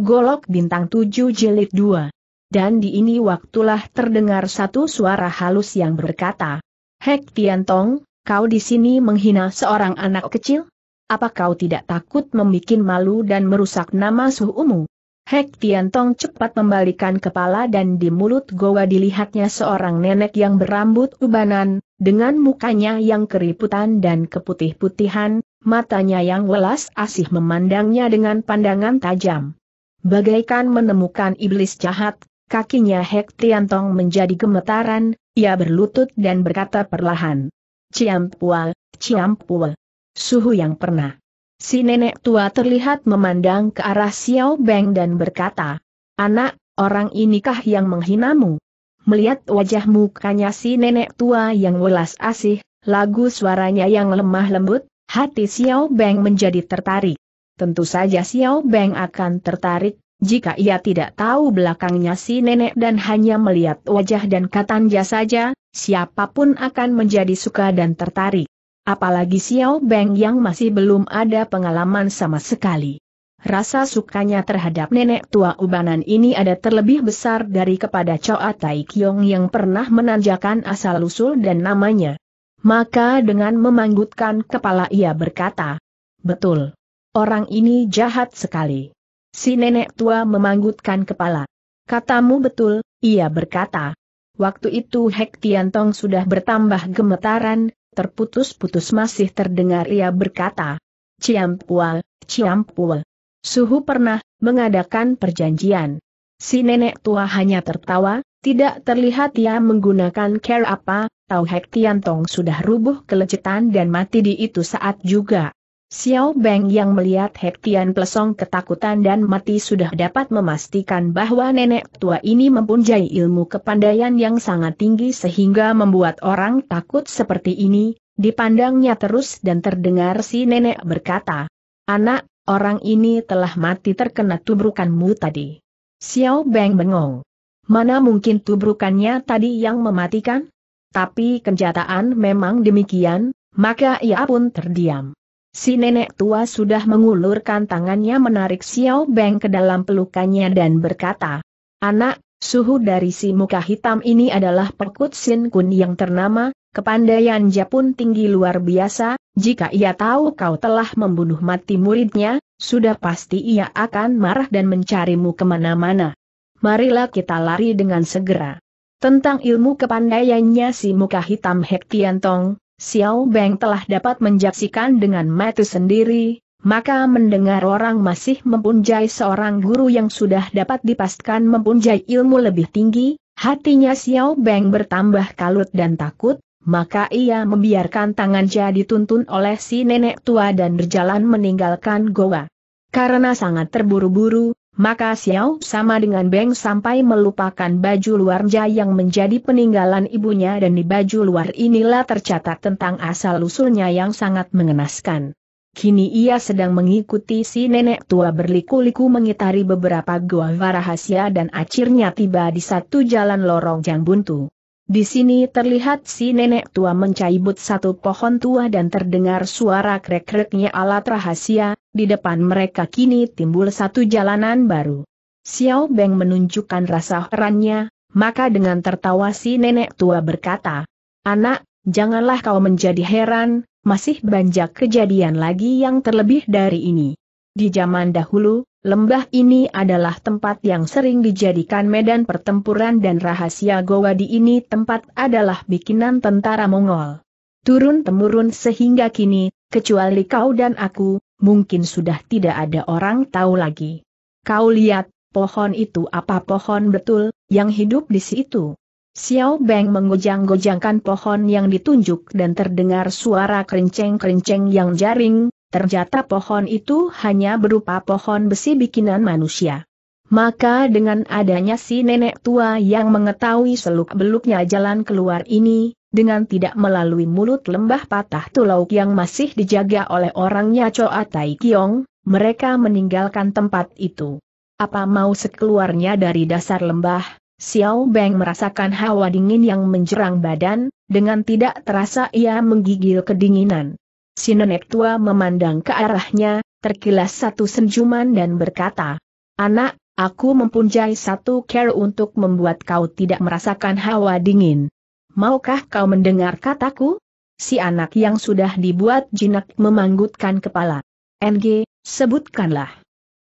Golok Bintang 7 jelit 2. Dan di ini waktulah terdengar satu suara halus yang berkata, Hek Tiantong, kau di sini menghina seorang anak kecil? Apa kau tidak takut membuat malu dan merusak nama suhumu? Hek Tiantong cepat membalikan kepala dan di mulut goa dilihatnya seorang nenek yang berambut ubanan, dengan mukanya yang keriputan dan keputih-putihan, matanya yang welas asih memandangnya dengan pandangan tajam. Bagaikan menemukan iblis jahat, kakinya Hek Tiantong menjadi gemetaran, ia berlutut dan berkata perlahan. Ciam Ciam ciampual. Suhu yang pernah. Si nenek tua terlihat memandang ke arah Xiao Beng dan berkata, Anak, orang inikah yang menghinamu? Melihat wajah mukanya si nenek tua yang welas asih, lagu suaranya yang lemah lembut, hati Xiao Beng menjadi tertarik tentu saja Xiao Beng akan tertarik, jika ia tidak tahu belakangnya si nenek dan hanya melihat wajah dan katanya saja, siapapun akan menjadi suka dan tertarik. Apalagi Xiao Beng yang masih belum ada pengalaman sama sekali. Rasa sukanya terhadap nenek tua ubanan ini ada terlebih besar dari kepada Choa Tai Kiong yang pernah menanjakan asal-usul dan namanya. Maka dengan memanggutkan kepala ia berkata, Betul. Orang ini jahat sekali. Si nenek tua memanggutkan kepala. Katamu betul, ia berkata. Waktu itu Hek Tong sudah bertambah gemetaran, terputus-putus masih terdengar ia berkata. Ciampual, Ciampual. Suhu pernah mengadakan perjanjian. Si nenek tua hanya tertawa, tidak terlihat ia menggunakan care apa, tahu Hek Tong sudah rubuh kelecetan dan mati di itu saat juga. Xiao Beng yang melihat Hektian Plesong ketakutan dan mati sudah dapat memastikan bahwa nenek tua ini mempunyai ilmu kepandaian yang sangat tinggi sehingga membuat orang takut seperti ini, dipandangnya terus dan terdengar si nenek berkata, Anak, orang ini telah mati terkena tubrukanmu tadi. Xiao Beng bengong. Mana mungkin tubrukannya tadi yang mematikan? Tapi kenyataan memang demikian, maka ia pun terdiam. Si nenek tua sudah mengulurkan tangannya menarik Xiao Beng ke dalam pelukannya dan berkata, Anak, suhu dari si muka hitam ini adalah Pekut Sin Kun yang ternama, kepandaian Japun tinggi luar biasa, jika ia tahu kau telah membunuh mati muridnya, sudah pasti ia akan marah dan mencarimu kemana-mana. Marilah kita lari dengan segera. Tentang ilmu kepandaiannya si muka hitam Hek Tiantong, Xiao Beng telah dapat menjaksikan dengan mata sendiri, maka mendengar orang masih mempunjai seorang guru yang sudah dapat dipastikan mempunjai ilmu lebih tinggi, hatinya Xiao Beng bertambah kalut dan takut, maka ia membiarkan tangan jadi tuntun oleh si nenek tua dan berjalan meninggalkan goa. Karena sangat terburu-buru, maka Xiao sama dengan Beng sampai melupakan baju luar Jia yang menjadi peninggalan ibunya dan di baju luar inilah tercatat tentang asal-usulnya yang sangat mengenaskan. Kini ia sedang mengikuti si nenek tua berliku-liku mengitari beberapa gua rahasia dan akhirnya tiba di satu jalan lorong yang buntu. Di sini terlihat si nenek tua mencaibut satu pohon tua dan terdengar suara krek-kreknya alat rahasia, di depan mereka kini timbul satu jalanan baru. Xiao Beng menunjukkan rasa herannya, maka dengan tertawa si nenek tua berkata, Anak, janganlah kau menjadi heran, masih banyak kejadian lagi yang terlebih dari ini. Di zaman dahulu, lembah ini adalah tempat yang sering dijadikan medan pertempuran dan rahasia Goa di ini tempat adalah bikinan tentara Mongol. Turun-temurun sehingga kini, kecuali kau dan aku, mungkin sudah tidak ada orang tahu lagi. Kau lihat, pohon itu apa pohon betul, yang hidup di situ. Xiao Beng menggojang-gojangkan pohon yang ditunjuk dan terdengar suara kerenceng-kerenceng yang jaring, ternyata pohon itu hanya berupa pohon besi bikinan manusia. Maka dengan adanya si nenek tua yang mengetahui seluk-beluknya jalan keluar ini, dengan tidak melalui mulut lembah patah tulauk yang masih dijaga oleh orangnya Choa Tai Kiong, mereka meninggalkan tempat itu. Apa mau sekeluarnya dari dasar lembah, Xiao Beng merasakan hawa dingin yang menjerang badan, dengan tidak terasa ia menggigil kedinginan si nenek tua memandang ke arahnya, terkilas satu senjuman dan berkata, Anak, aku mempunyai satu care untuk membuat kau tidak merasakan hawa dingin. Maukah kau mendengar kataku? Si anak yang sudah dibuat jinak memanggutkan kepala. NG, sebutkanlah.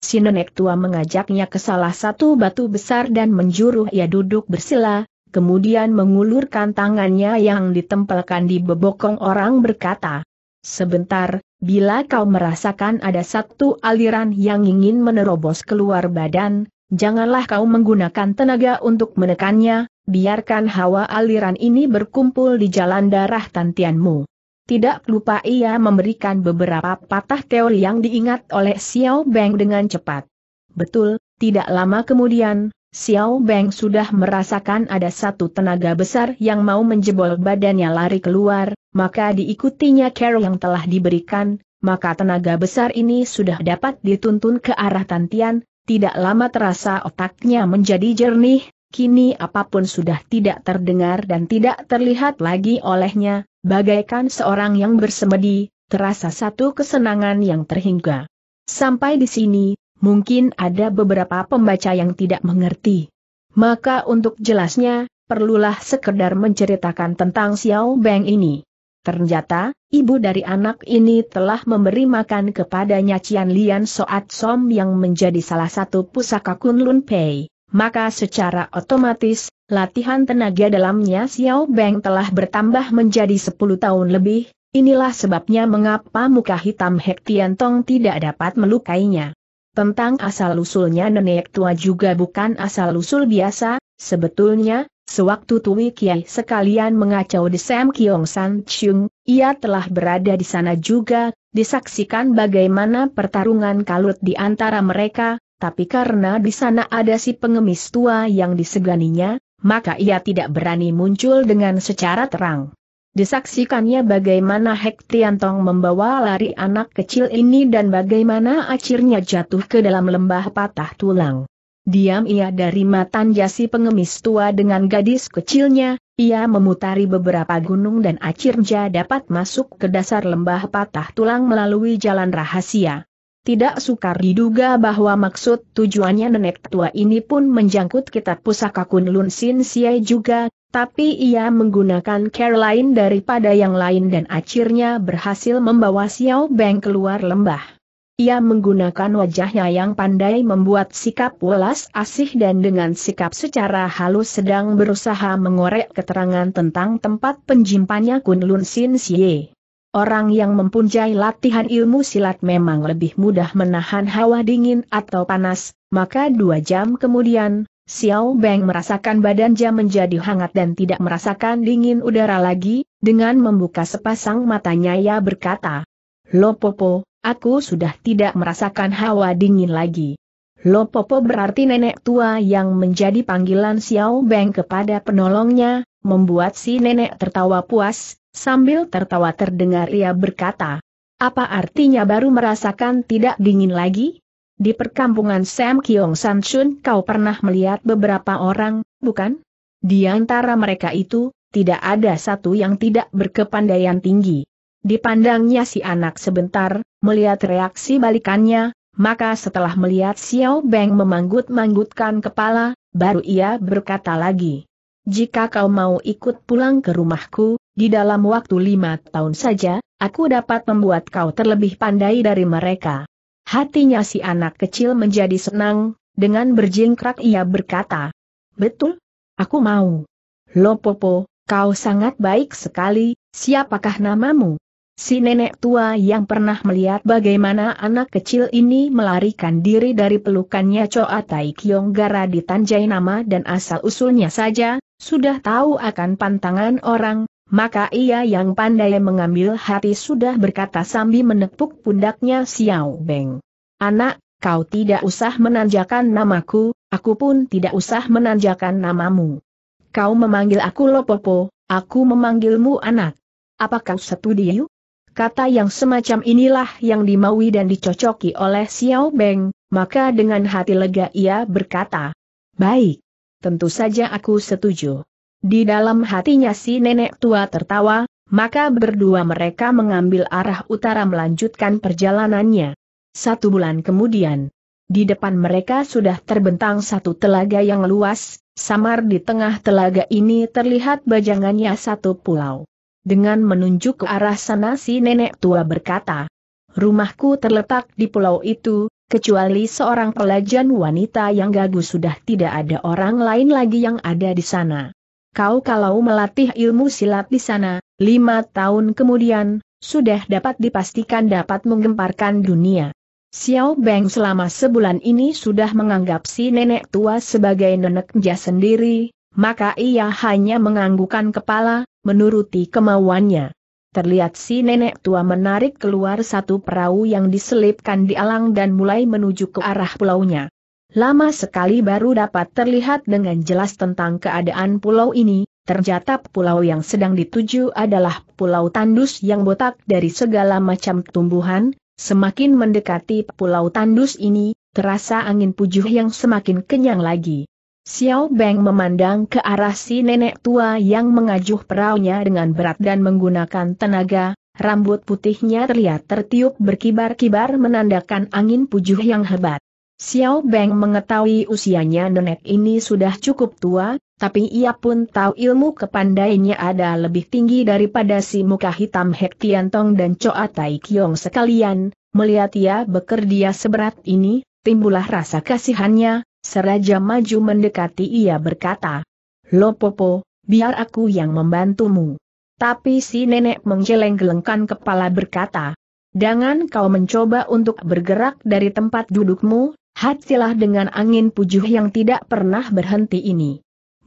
Si nenek tua mengajaknya ke salah satu batu besar dan menjuruh ia duduk bersila, kemudian mengulurkan tangannya yang ditempelkan di bebokong orang berkata, Sebentar, bila kau merasakan ada satu aliran yang ingin menerobos keluar badan, janganlah kau menggunakan tenaga untuk menekannya, biarkan hawa aliran ini berkumpul di jalan darah tantianmu. Tidak lupa ia memberikan beberapa patah teori yang diingat oleh Xiao Beng dengan cepat. Betul, tidak lama kemudian, Xiao Beng sudah merasakan ada satu tenaga besar yang mau menjebol badannya lari keluar, maka diikutinya Carol yang telah diberikan, maka tenaga besar ini sudah dapat dituntun ke arah Tantian, tidak lama terasa otaknya menjadi jernih, kini apapun sudah tidak terdengar dan tidak terlihat lagi olehnya, bagaikan seorang yang bersemedi, terasa satu kesenangan yang terhingga. Sampai di sini, mungkin ada beberapa pembaca yang tidak mengerti. Maka untuk jelasnya, perlulah sekedar menceritakan tentang Xiao Beng ini. Ternyata, ibu dari anak ini telah memberi makan kepadanya Cian Lian Soat Som yang menjadi salah satu pusaka Kun Lun Pei. Maka secara otomatis, latihan tenaga dalamnya Xiao Beng telah bertambah menjadi 10 tahun lebih, inilah sebabnya mengapa muka hitam Hek Tian Tong tidak dapat melukainya. Tentang asal-usulnya nenek tua juga bukan asal-usul biasa, sebetulnya, sewaktu Tui Kiai sekalian mengacau di Sam Kiong San Chung, ia telah berada di sana juga, disaksikan bagaimana pertarungan kalut di antara mereka, tapi karena di sana ada si pengemis tua yang diseganinya, maka ia tidak berani muncul dengan secara terang. Disaksikannya bagaimana Hek Tong membawa lari anak kecil ini dan bagaimana akhirnya jatuh ke dalam lembah patah tulang. Diam ia dari matan jasi pengemis tua dengan gadis kecilnya, ia memutari beberapa gunung dan akhirnya dapat masuk ke dasar lembah patah tulang melalui jalan rahasia. Tidak sukar diduga bahwa maksud tujuannya nenek tua ini pun menjangkut kitab pusaka Kunlun Sin Siai juga, tapi ia menggunakan care lain daripada yang lain dan akhirnya berhasil membawa Xiao Beng keluar lembah. Ia menggunakan wajahnya yang pandai membuat sikap welas asih dan dengan sikap secara halus sedang berusaha mengorek keterangan tentang tempat penjimpannya Kunlun Sin Siai. Orang yang mempunyai latihan ilmu silat memang lebih mudah menahan hawa dingin atau panas, maka dua jam kemudian, Xiao Beng merasakan badan badannya menjadi hangat dan tidak merasakan dingin udara lagi, dengan membuka sepasang matanya ia berkata, Lopopo, aku sudah tidak merasakan hawa dingin lagi. Lopopo berarti nenek tua yang menjadi panggilan Xiao Beng kepada penolongnya, membuat si nenek tertawa puas, sambil tertawa terdengar ia berkata, apa artinya baru merasakan tidak dingin lagi? Di perkampungan Sam Kiong San Chun kau pernah melihat beberapa orang, bukan? Di antara mereka itu, tidak ada satu yang tidak berkepandaian tinggi. Dipandangnya si anak sebentar, melihat reaksi balikannya, maka setelah melihat Xiao Beng memanggut-manggutkan kepala, baru ia berkata lagi jika kau mau ikut pulang ke rumahku, di dalam waktu lima tahun saja, aku dapat membuat kau terlebih pandai dari mereka. Hatinya si anak kecil menjadi senang, dengan berjingkrak ia berkata, Betul? Aku mau. Lopopo, kau sangat baik sekali, siapakah namamu? Si nenek tua yang pernah melihat bagaimana anak kecil ini melarikan diri dari pelukannya Choa Tai Kiong Gara ditanjai nama dan asal-usulnya saja, sudah tahu akan pantangan orang, maka ia yang pandai mengambil hati sudah berkata sambil menepuk pundaknya Xiao Beng. Anak, kau tidak usah menanjakan namaku, aku pun tidak usah menanjakan namamu. Kau memanggil aku Lopopo, aku memanggilmu anak. Apa kau setuju? Kata yang semacam inilah yang dimaui dan dicocoki oleh Xiao Beng, maka dengan hati lega ia berkata, Baik tentu saja aku setuju. Di dalam hatinya si nenek tua tertawa, maka berdua mereka mengambil arah utara melanjutkan perjalanannya. Satu bulan kemudian, di depan mereka sudah terbentang satu telaga yang luas, samar di tengah telaga ini terlihat bajangannya satu pulau. Dengan menunjuk ke arah sana si nenek tua berkata, Rumahku terletak di pulau itu, Kecuali seorang pelajan wanita yang gagu sudah tidak ada orang lain lagi yang ada di sana. Kau kalau melatih ilmu silat di sana, lima tahun kemudian, sudah dapat dipastikan dapat menggemparkan dunia. Xiao Beng selama sebulan ini sudah menganggap si nenek tua sebagai neneknya sendiri, maka ia hanya menganggukan kepala, menuruti kemauannya. Terlihat si nenek tua menarik keluar satu perahu yang diselipkan di alang dan mulai menuju ke arah pulaunya. Lama sekali baru dapat terlihat dengan jelas tentang keadaan pulau ini, ternyata pulau yang sedang dituju adalah pulau tandus yang botak dari segala macam tumbuhan, semakin mendekati pulau tandus ini, terasa angin pujuh yang semakin kenyang lagi. Xiao Beng memandang ke arah si nenek tua yang mengajuh peraunya dengan berat dan menggunakan tenaga, rambut putihnya terlihat tertiup berkibar-kibar menandakan angin pujuh yang hebat. Xiao Beng mengetahui usianya nenek ini sudah cukup tua, tapi ia pun tahu ilmu kepandainya ada lebih tinggi daripada si muka hitam Hek Tong dan Choa Tai Kiong sekalian, melihat ia bekerja seberat ini, timbullah rasa kasihannya, Seraja maju mendekati ia berkata, Lopopo, biar aku yang membantumu. Tapi si nenek menggeleng-gelengkan kepala berkata, Jangan kau mencoba untuk bergerak dari tempat dudukmu, hatilah dengan angin pujuh yang tidak pernah berhenti ini.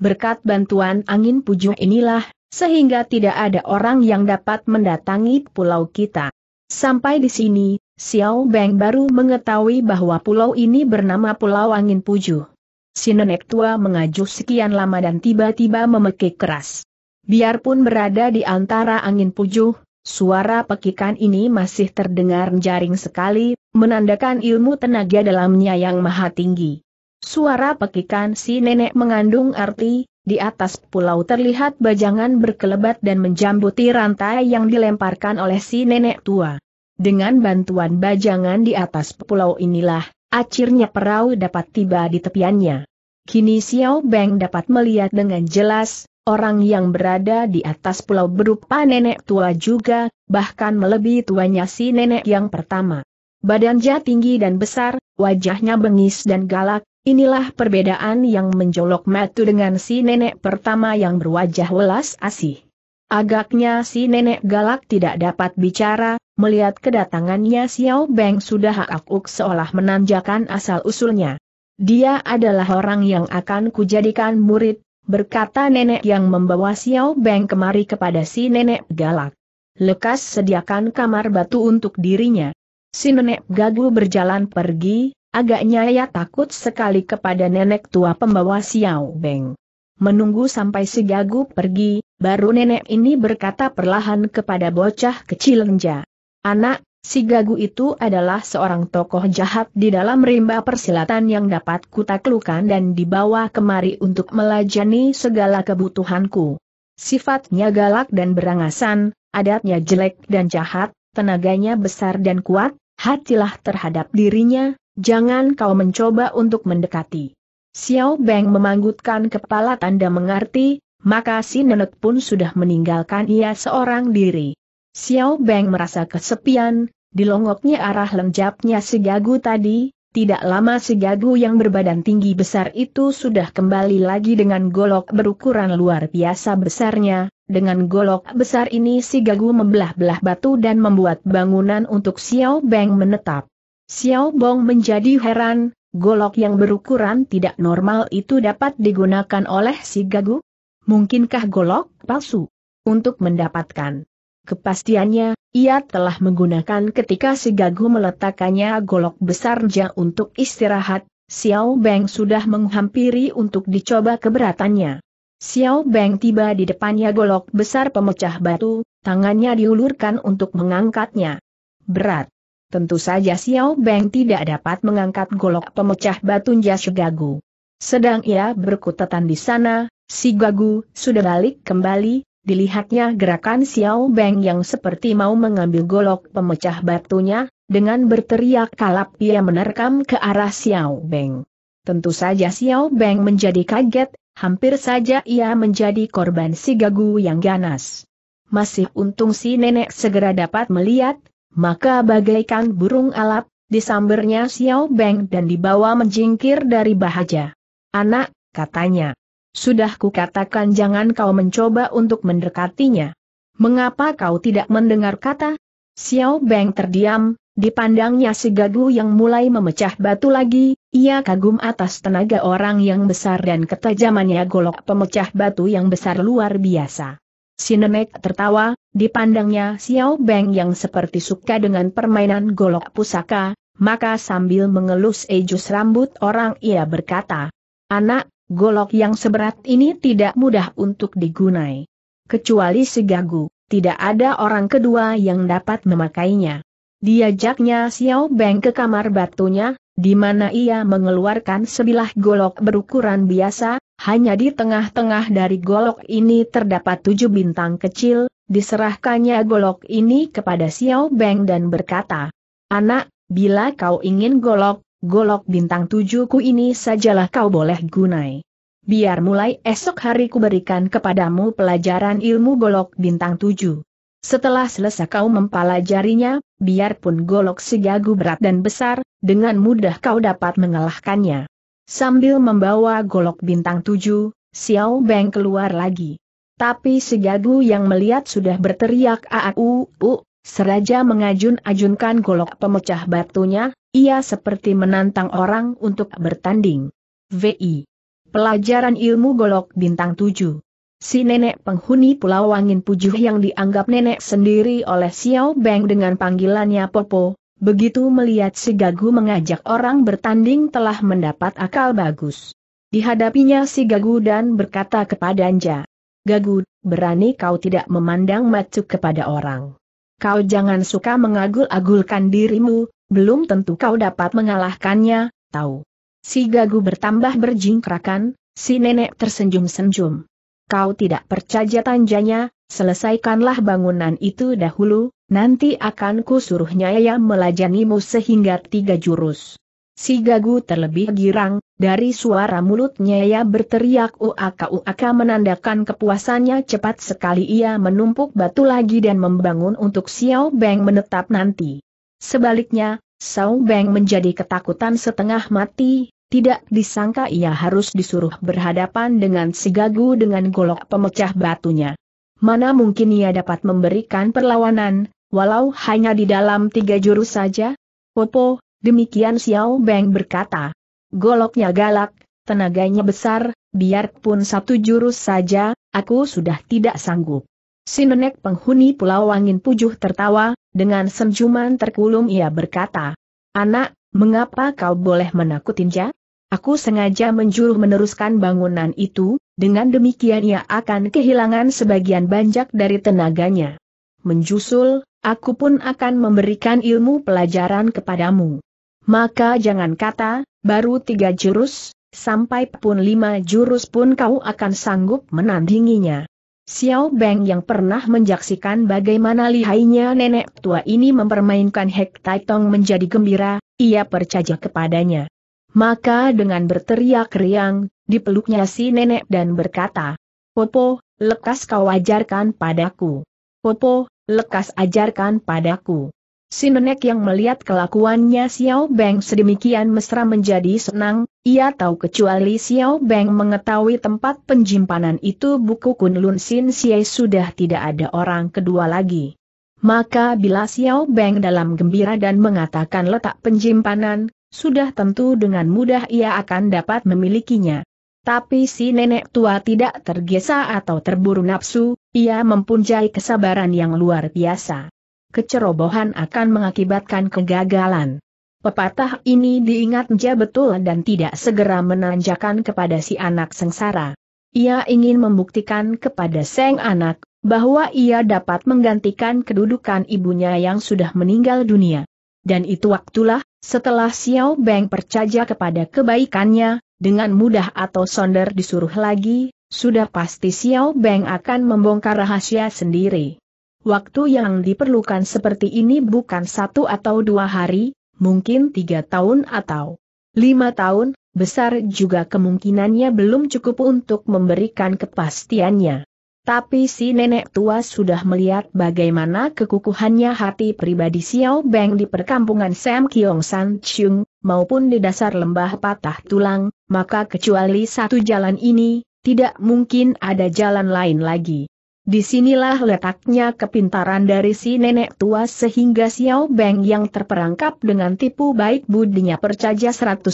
Berkat bantuan angin pujuh inilah, sehingga tidak ada orang yang dapat mendatangi pulau kita. Sampai di sini, Xiao Beng baru mengetahui bahwa pulau ini bernama Pulau Angin Puju. Si nenek tua mengajuh sekian lama dan tiba-tiba memekik keras. Biarpun berada di antara angin puju, suara pekikan ini masih terdengar jaring sekali, menandakan ilmu tenaga dalamnya yang maha tinggi. Suara pekikan si nenek mengandung arti, di atas pulau terlihat bajangan berkelebat dan menjambuti rantai yang dilemparkan oleh si nenek tua. Dengan bantuan bajangan di atas pulau inilah, akhirnya perahu dapat tiba di tepiannya. Kini Xiao Beng dapat melihat dengan jelas, orang yang berada di atas pulau berupa nenek tua juga, bahkan melebihi tuanya si nenek yang pertama. Badannya tinggi dan besar, wajahnya bengis dan galak, inilah perbedaan yang menjolok matu dengan si nenek pertama yang berwajah welas asih. Agaknya si nenek galak tidak dapat bicara, Melihat kedatangannya Xiao Beng sudah hak-akuk seolah menanjakan asal-usulnya. Dia adalah orang yang akan kujadikan murid, berkata nenek yang membawa Xiao Beng kemari kepada si nenek galak. Lekas sediakan kamar batu untuk dirinya. Si nenek gagu berjalan pergi, agaknya ia takut sekali kepada nenek tua pembawa Xiao Beng. Menunggu sampai si gagu pergi, baru nenek ini berkata perlahan kepada bocah kecil Lenja. Anak, si Gagu itu adalah seorang tokoh jahat di dalam rimba persilatan yang dapat kutaklukan dan dibawa kemari untuk melajani segala kebutuhanku. Sifatnya galak dan berangasan, adatnya jelek dan jahat, tenaganya besar dan kuat, hatilah terhadap dirinya, jangan kau mencoba untuk mendekati. Xiao Beng memanggutkan kepala tanda mengerti, maka si nenek pun sudah meninggalkan ia seorang diri. Xiao Beng merasa kesepian, Di longoknya arah lenjapnya si Gagu tadi, tidak lama si Gagu yang berbadan tinggi besar itu sudah kembali lagi dengan golok berukuran luar biasa besarnya, dengan golok besar ini si Gagu membelah-belah batu dan membuat bangunan untuk Xiao Beng menetap. Xiao Bong menjadi heran, golok yang berukuran tidak normal itu dapat digunakan oleh si Gagu? Mungkinkah golok palsu? Untuk mendapatkan Kepastiannya, ia telah menggunakan ketika si Gagu meletakkannya golok besar Ja untuk istirahat, Xiao Beng sudah menghampiri untuk dicoba keberatannya. Xiao Beng tiba di depannya golok besar pemecah batu, tangannya diulurkan untuk mengangkatnya. Berat. Tentu saja Xiao Beng tidak dapat mengangkat golok pemecah batu Ja si Gagu. Sedang ia berkutatan di sana, si Gagu sudah balik kembali, Dilihatnya gerakan Xiao Beng yang seperti mau mengambil golok pemecah batunya, dengan berteriak kalap ia menerkam ke arah Xiao Beng. Tentu saja Xiao Beng menjadi kaget, hampir saja ia menjadi korban si gagu yang ganas. Masih untung si nenek segera dapat melihat, maka bagaikan burung alap, disambernya Xiao Beng dan dibawa menjingkir dari bahaja. Anak, katanya. Sudah kukatakan jangan kau mencoba untuk mendekatinya. Mengapa kau tidak mendengar kata? Xiao Beng terdiam, dipandangnya si gagu yang mulai memecah batu lagi, ia kagum atas tenaga orang yang besar dan ketajamannya golok pemecah batu yang besar luar biasa. Si nenek tertawa, dipandangnya Xiao Beng yang seperti suka dengan permainan golok pusaka, maka sambil mengelus ejus rambut orang ia berkata, Anak, golok yang seberat ini tidak mudah untuk digunai. Kecuali segagu, tidak ada orang kedua yang dapat memakainya. Diajaknya Xiao Beng ke kamar batunya, di mana ia mengeluarkan sebilah golok berukuran biasa, hanya di tengah-tengah dari golok ini terdapat tujuh bintang kecil, diserahkannya golok ini kepada Xiao Beng dan berkata, Anak, bila kau ingin golok, golok bintang tujuhku ini sajalah kau boleh gunai. Biar mulai esok hari ku berikan kepadamu pelajaran ilmu golok bintang tujuh. Setelah selesai kau mempelajarinya, biarpun golok segagu berat dan besar, dengan mudah kau dapat mengalahkannya. Sambil membawa golok bintang tujuh, Xiao Beng keluar lagi. Tapi segagu yang melihat sudah berteriak aau, u, seraja mengajun-ajunkan golok pemecah batunya, ia seperti menantang orang untuk bertanding. VI. Pelajaran ilmu golok bintang 7. Si nenek penghuni Pulau Wangin Pujuh yang dianggap nenek sendiri oleh Xiao Beng dengan panggilannya Popo, begitu melihat si Gagu mengajak orang bertanding telah mendapat akal bagus. Dihadapinya si Gagu dan berkata kepada Anja, Gagu, berani kau tidak memandang macu kepada orang. Kau jangan suka mengagul-agulkan dirimu, belum tentu kau dapat mengalahkannya, tahu. Si gagu bertambah berjingkrakan, si nenek tersenyum-senyum. Kau tidak percaya tanjanya, selesaikanlah bangunan itu dahulu, nanti akan ku suruh Nyaya melajanimu sehingga tiga jurus. Si gagu terlebih girang, dari suara mulutnya ia berteriak uaka uaka menandakan kepuasannya cepat sekali ia menumpuk batu lagi dan membangun untuk Xiao Beng menetap nanti. Sebaliknya, Sao Beng menjadi ketakutan setengah mati, tidak disangka ia harus disuruh berhadapan dengan si Gagu dengan golok pemecah batunya. Mana mungkin ia dapat memberikan perlawanan, walau hanya di dalam tiga jurus saja? Popo, demikian Xiao Beng berkata. Goloknya galak, tenaganya besar, biarpun satu jurus saja, aku sudah tidak sanggup. Si nenek penghuni Pulau Angin Pujuh tertawa, dengan senjuman terkulum ia berkata, Anak, mengapa kau boleh menakutin ja? Aku sengaja menjuruh meneruskan bangunan itu, dengan demikian ia akan kehilangan sebagian banyak dari tenaganya. Menjusul, aku pun akan memberikan ilmu pelajaran kepadamu. Maka jangan kata, baru tiga jurus, sampai pun lima jurus pun kau akan sanggup menandinginya. Xiao Beng yang pernah menjaksikan bagaimana lihainya nenek tua ini mempermainkan Hek Tai Tong menjadi gembira, ia percaya kepadanya. Maka dengan berteriak riang, dipeluknya si nenek dan berkata, Popo, lekas kau ajarkan padaku. Popo, lekas ajarkan padaku. Si nenek yang melihat kelakuannya Xiao Beng sedemikian mesra menjadi senang, ia tahu kecuali Xiao Beng mengetahui tempat penjimpanan itu buku Kunlun Sin Xie sudah tidak ada orang kedua lagi. Maka bila Xiao Beng dalam gembira dan mengatakan letak penjimpanan, sudah tentu dengan mudah ia akan dapat memilikinya. Tapi si nenek tua tidak tergesa atau terburu nafsu, ia mempunyai kesabaran yang luar biasa kecerobohan akan mengakibatkan kegagalan. Pepatah ini diingatnya betul dan tidak segera menanjakan kepada si anak sengsara. Ia ingin membuktikan kepada sang anak, bahwa ia dapat menggantikan kedudukan ibunya yang sudah meninggal dunia. Dan itu waktulah, setelah Xiao Beng percaya kepada kebaikannya, dengan mudah atau sonder disuruh lagi, sudah pasti Xiao Beng akan membongkar rahasia sendiri. Waktu yang diperlukan seperti ini bukan satu atau dua hari, mungkin tiga tahun atau lima tahun, besar juga kemungkinannya belum cukup untuk memberikan kepastiannya. Tapi si nenek tua sudah melihat bagaimana kekukuhannya hati pribadi Xiao Beng di perkampungan Sam Kiong San Chung, maupun di dasar lembah patah tulang, maka kecuali satu jalan ini, tidak mungkin ada jalan lain lagi. Disinilah letaknya kepintaran dari si nenek tua sehingga Xiao Beng yang terperangkap dengan tipu baik budinya percaya 100%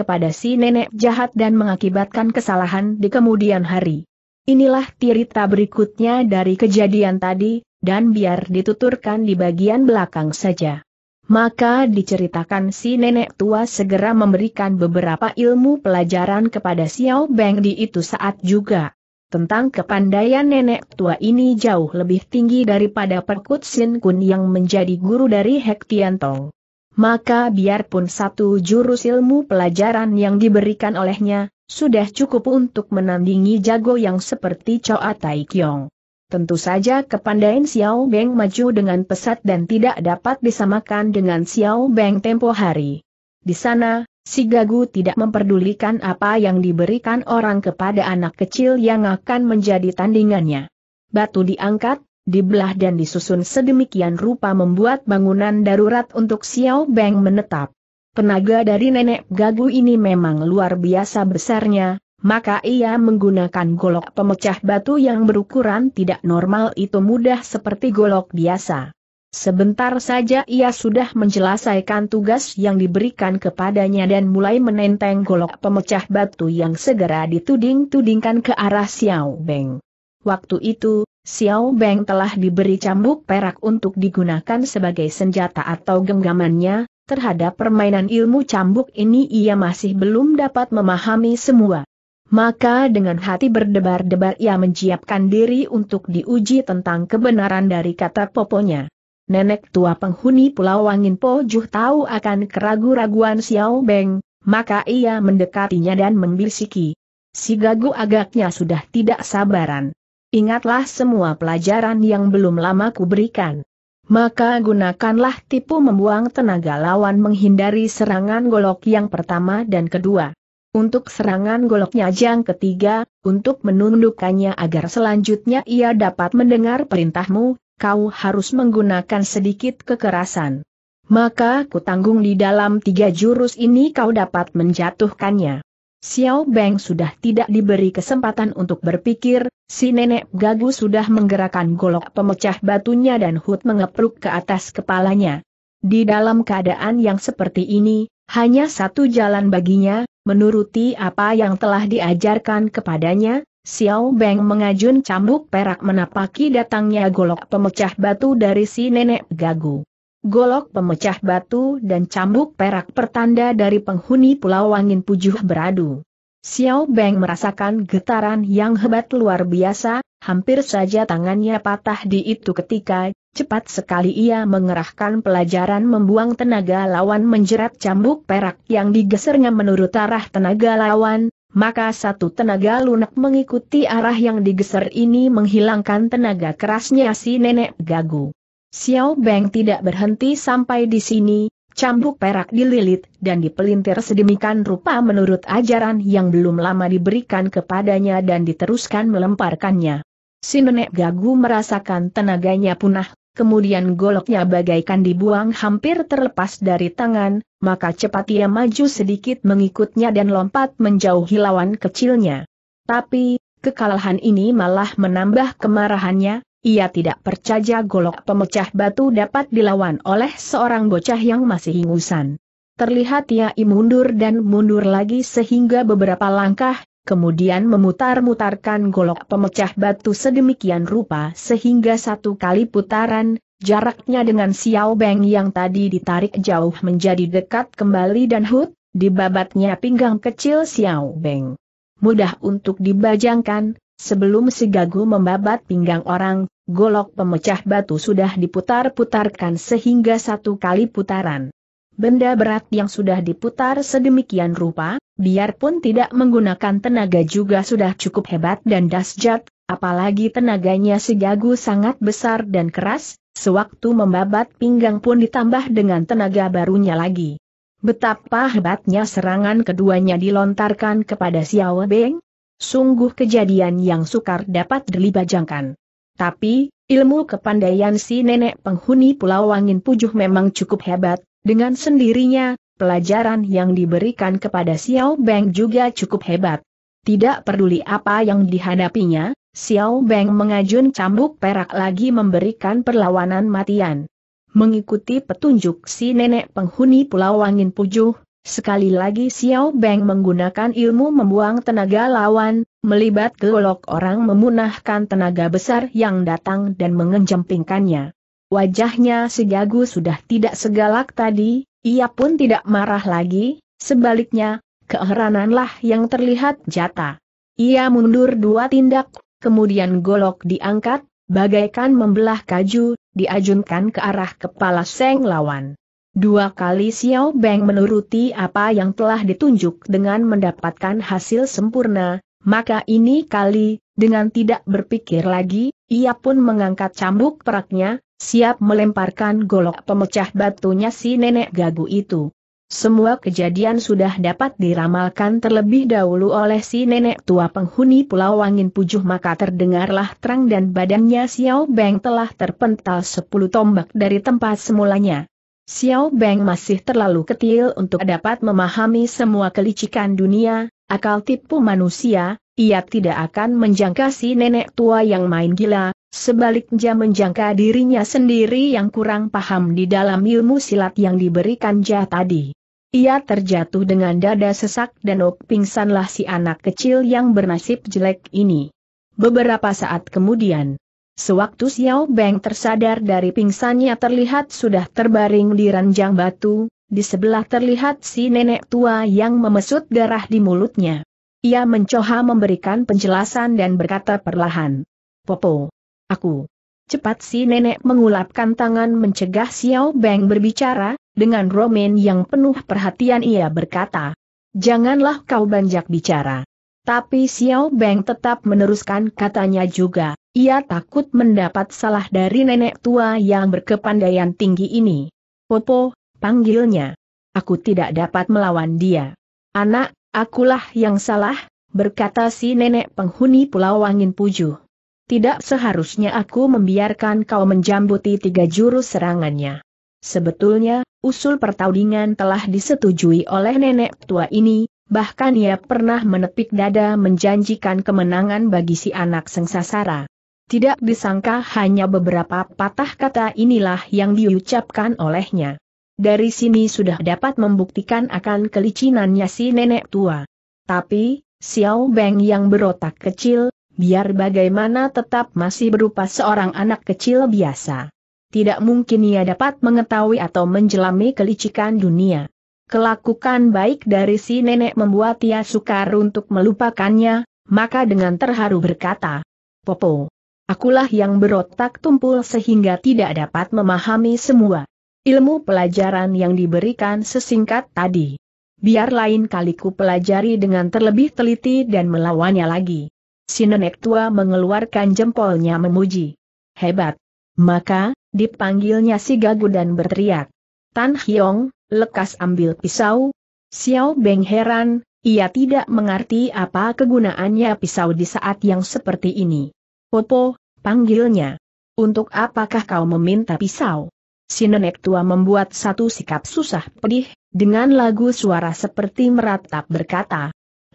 kepada si nenek jahat dan mengakibatkan kesalahan di kemudian hari. Inilah cerita berikutnya dari kejadian tadi, dan biar dituturkan di bagian belakang saja. Maka diceritakan si nenek tua segera memberikan beberapa ilmu pelajaran kepada Xiao Beng di itu saat juga tentang kepandaian nenek tua ini jauh lebih tinggi daripada Perkut Sin Kun yang menjadi guru dari Hek Tian Tong. Maka biarpun satu jurus ilmu pelajaran yang diberikan olehnya, sudah cukup untuk menandingi jago yang seperti Choa Tai Kiong. Tentu saja kepandaian Xiao Beng maju dengan pesat dan tidak dapat disamakan dengan Xiao Beng tempo hari. Di sana, Si Gagu tidak memperdulikan apa yang diberikan orang kepada anak kecil yang akan menjadi tandingannya. Batu diangkat, dibelah dan disusun sedemikian rupa membuat bangunan darurat untuk Xiao Beng menetap. Tenaga dari nenek Gagu ini memang luar biasa besarnya, maka ia menggunakan golok pemecah batu yang berukuran tidak normal itu mudah seperti golok biasa. Sebentar saja ia sudah menjelaskan tugas yang diberikan kepadanya dan mulai menenteng golok pemecah batu yang segera dituding-tudingkan ke arah Xiao Beng. Waktu itu, Xiao Beng telah diberi cambuk perak untuk digunakan sebagai senjata atau genggamannya, terhadap permainan ilmu cambuk ini ia masih belum dapat memahami semua. Maka dengan hati berdebar-debar ia menyiapkan diri untuk diuji tentang kebenaran dari kata poponya nenek tua penghuni Pulau Wangin Pojuh tahu akan keragu-raguan Xiao Beng, maka ia mendekatinya dan membisiki. Si Gagu agaknya sudah tidak sabaran. Ingatlah semua pelajaran yang belum lama kuberikan. Maka gunakanlah tipu membuang tenaga lawan menghindari serangan golok yang pertama dan kedua. Untuk serangan goloknya yang ketiga, untuk menundukkannya agar selanjutnya ia dapat mendengar perintahmu, kau harus menggunakan sedikit kekerasan. Maka ku tanggung di dalam tiga jurus ini kau dapat menjatuhkannya. Xiao Beng sudah tidak diberi kesempatan untuk berpikir, si nenek gagu sudah menggerakkan golok pemecah batunya dan Hut mengepruk ke atas kepalanya. Di dalam keadaan yang seperti ini, hanya satu jalan baginya, menuruti apa yang telah diajarkan kepadanya, Xiao Beng mengajun cambuk perak menapaki datangnya golok pemecah batu dari si nenek gagu. Golok pemecah batu dan cambuk perak pertanda dari penghuni Pulau Wangin Pujuh beradu. Xiao Beng merasakan getaran yang hebat luar biasa, hampir saja tangannya patah di itu ketika, cepat sekali ia mengerahkan pelajaran membuang tenaga lawan menjerat cambuk perak yang digesernya menurut arah tenaga lawan, maka satu tenaga lunak mengikuti arah yang digeser ini menghilangkan tenaga kerasnya si nenek gagu. Xiao Beng tidak berhenti sampai di sini, cambuk perak dililit dan dipelintir sedemikian rupa menurut ajaran yang belum lama diberikan kepadanya dan diteruskan melemparkannya. Si nenek gagu merasakan tenaganya punah, kemudian goloknya bagaikan dibuang hampir terlepas dari tangan, maka cepat ia maju sedikit mengikutnya dan lompat menjauhi lawan kecilnya. Tapi, kekalahan ini malah menambah kemarahannya, ia tidak percaya golok pemecah batu dapat dilawan oleh seorang bocah yang masih ingusan. Terlihat ia mundur dan mundur lagi sehingga beberapa langkah kemudian memutar-mutarkan golok pemecah batu sedemikian rupa sehingga satu kali putaran, jaraknya dengan Xiao Beng yang tadi ditarik jauh menjadi dekat kembali dan hut, dibabatnya pinggang kecil Xiao Beng. Mudah untuk dibajangkan, sebelum si Gagu membabat pinggang orang, golok pemecah batu sudah diputar-putarkan sehingga satu kali putaran. Benda berat yang sudah diputar sedemikian rupa, biarpun tidak menggunakan tenaga juga sudah cukup hebat dan dahsyat, apalagi tenaganya si sangat besar dan keras, sewaktu membabat pinggang pun ditambah dengan tenaga barunya lagi. Betapa hebatnya serangan keduanya dilontarkan kepada Xiao Beng. Sungguh kejadian yang sukar dapat dilibajangkan. Tapi, ilmu kepandaian si nenek penghuni Pulau Wangin Pujuh memang cukup hebat, dengan sendirinya, pelajaran yang diberikan kepada Xiao Beng juga cukup hebat. Tidak peduli apa yang dihadapinya, Xiao Beng mengajun cambuk perak lagi memberikan perlawanan matian. Mengikuti petunjuk si nenek penghuni Pulau Wangin Pujuh, Sekali lagi Xiao Beng menggunakan ilmu membuang tenaga lawan, melibat golok orang memunahkan tenaga besar yang datang dan mengejempingkannya. Wajahnya si sudah tidak segalak tadi, ia pun tidak marah lagi, sebaliknya, keherananlah yang terlihat jata. Ia mundur dua tindak, kemudian golok diangkat, bagaikan membelah kaju, diajunkan ke arah kepala Seng Lawan. Dua kali Xiao Beng menuruti apa yang telah ditunjuk dengan mendapatkan hasil sempurna, maka ini kali, dengan tidak berpikir lagi, ia pun mengangkat cambuk peraknya, siap melemparkan golok pemecah batunya si nenek gagu itu. Semua kejadian sudah dapat diramalkan terlebih dahulu oleh si nenek tua penghuni Pulau Wangin Pujuh maka terdengarlah terang dan badannya Xiao Beng telah terpental sepuluh tombak dari tempat semulanya. Xiao Beng masih terlalu kecil untuk dapat memahami semua kelicikan dunia, akal tipu manusia, ia tidak akan menjangka si nenek tua yang main gila, Sebaliknya menjangka dirinya sendiri yang kurang paham di dalam ilmu silat yang diberikan Jah tadi. Ia terjatuh dengan dada sesak dan ok pingsanlah si anak kecil yang bernasib jelek ini. Beberapa saat kemudian, sewaktu Xiao Beng tersadar dari pingsannya terlihat sudah terbaring di ranjang batu, di sebelah terlihat si nenek tua yang memesut darah di mulutnya. Ia mencoba memberikan penjelasan dan berkata perlahan. Popo. Aku. Cepat si nenek mengulapkan tangan mencegah Xiao Beng berbicara, dengan romen yang penuh perhatian ia berkata. Janganlah kau banyak bicara. Tapi Xiao Beng tetap meneruskan katanya juga, ia takut mendapat salah dari nenek tua yang berkepandaian tinggi ini. Popo, panggilnya. Aku tidak dapat melawan dia. Anak, akulah yang salah, berkata si nenek penghuni Pulau Wangin Pujuh tidak seharusnya aku membiarkan kau menjambuti tiga jurus serangannya. Sebetulnya, usul pertandingan telah disetujui oleh nenek tua ini, bahkan ia pernah menepik dada menjanjikan kemenangan bagi si anak sengsara. Tidak disangka hanya beberapa patah kata inilah yang diucapkan olehnya. Dari sini sudah dapat membuktikan akan kelicinannya si nenek tua. Tapi, Xiao Beng yang berotak kecil, biar bagaimana tetap masih berupa seorang anak kecil biasa. Tidak mungkin ia dapat mengetahui atau menjelami kelicikan dunia. Kelakukan baik dari si nenek membuat ia sukar untuk melupakannya, maka dengan terharu berkata, Popo, akulah yang berotak tumpul sehingga tidak dapat memahami semua ilmu pelajaran yang diberikan sesingkat tadi. Biar lain kali pelajari dengan terlebih teliti dan melawannya lagi. Si nenek tua mengeluarkan jempolnya memuji. Hebat. Maka, dipanggilnya si gagu dan berteriak. Tan Hyong, lekas ambil pisau. Xiao Beng heran, ia tidak mengerti apa kegunaannya pisau di saat yang seperti ini. Popo, panggilnya. Untuk apakah kau meminta pisau? Si nenek tua membuat satu sikap susah pedih, dengan lagu suara seperti meratap berkata.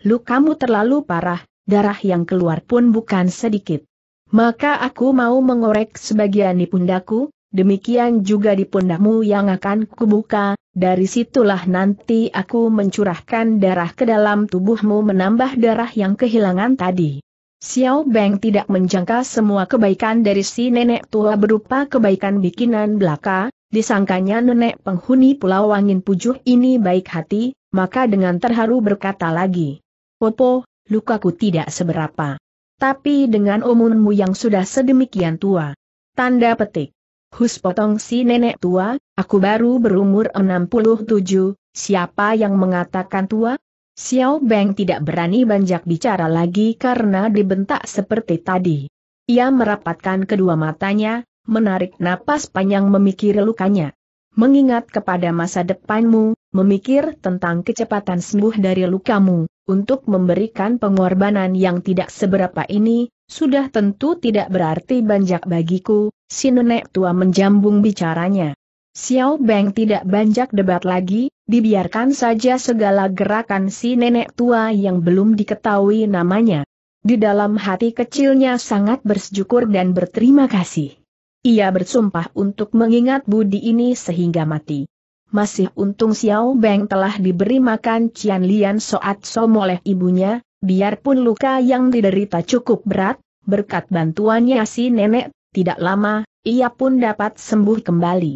Lukamu terlalu parah, darah yang keluar pun bukan sedikit. Maka aku mau mengorek sebagian di pundaku, demikian juga di pundakmu yang akan kubuka, dari situlah nanti aku mencurahkan darah ke dalam tubuhmu menambah darah yang kehilangan tadi. Xiao Beng tidak menjangka semua kebaikan dari si nenek tua berupa kebaikan bikinan belaka, disangkanya nenek penghuni pulau angin pujuh ini baik hati, maka dengan terharu berkata lagi. Popo, lukaku tidak seberapa. Tapi dengan umurmu yang sudah sedemikian tua. Tanda petik. Hus potong si nenek tua, aku baru berumur 67, siapa yang mengatakan tua? Xiao Beng tidak berani banyak bicara lagi karena dibentak seperti tadi. Ia merapatkan kedua matanya, menarik napas panjang memikir lukanya. Mengingat kepada masa depanmu, memikir tentang kecepatan sembuh dari lukamu, untuk memberikan pengorbanan yang tidak seberapa ini, sudah tentu tidak berarti banjak bagiku, si nenek tua menjambung bicaranya. Xiao Beng tidak banjak debat lagi, dibiarkan saja segala gerakan si nenek tua yang belum diketahui namanya. Di dalam hati kecilnya sangat bersyukur dan berterima kasih. Ia bersumpah untuk mengingat budi ini sehingga mati masih untung Xiao Beng telah diberi makan Cian Lian Soat Som oleh ibunya, biarpun luka yang diderita cukup berat, berkat bantuannya si nenek, tidak lama, ia pun dapat sembuh kembali.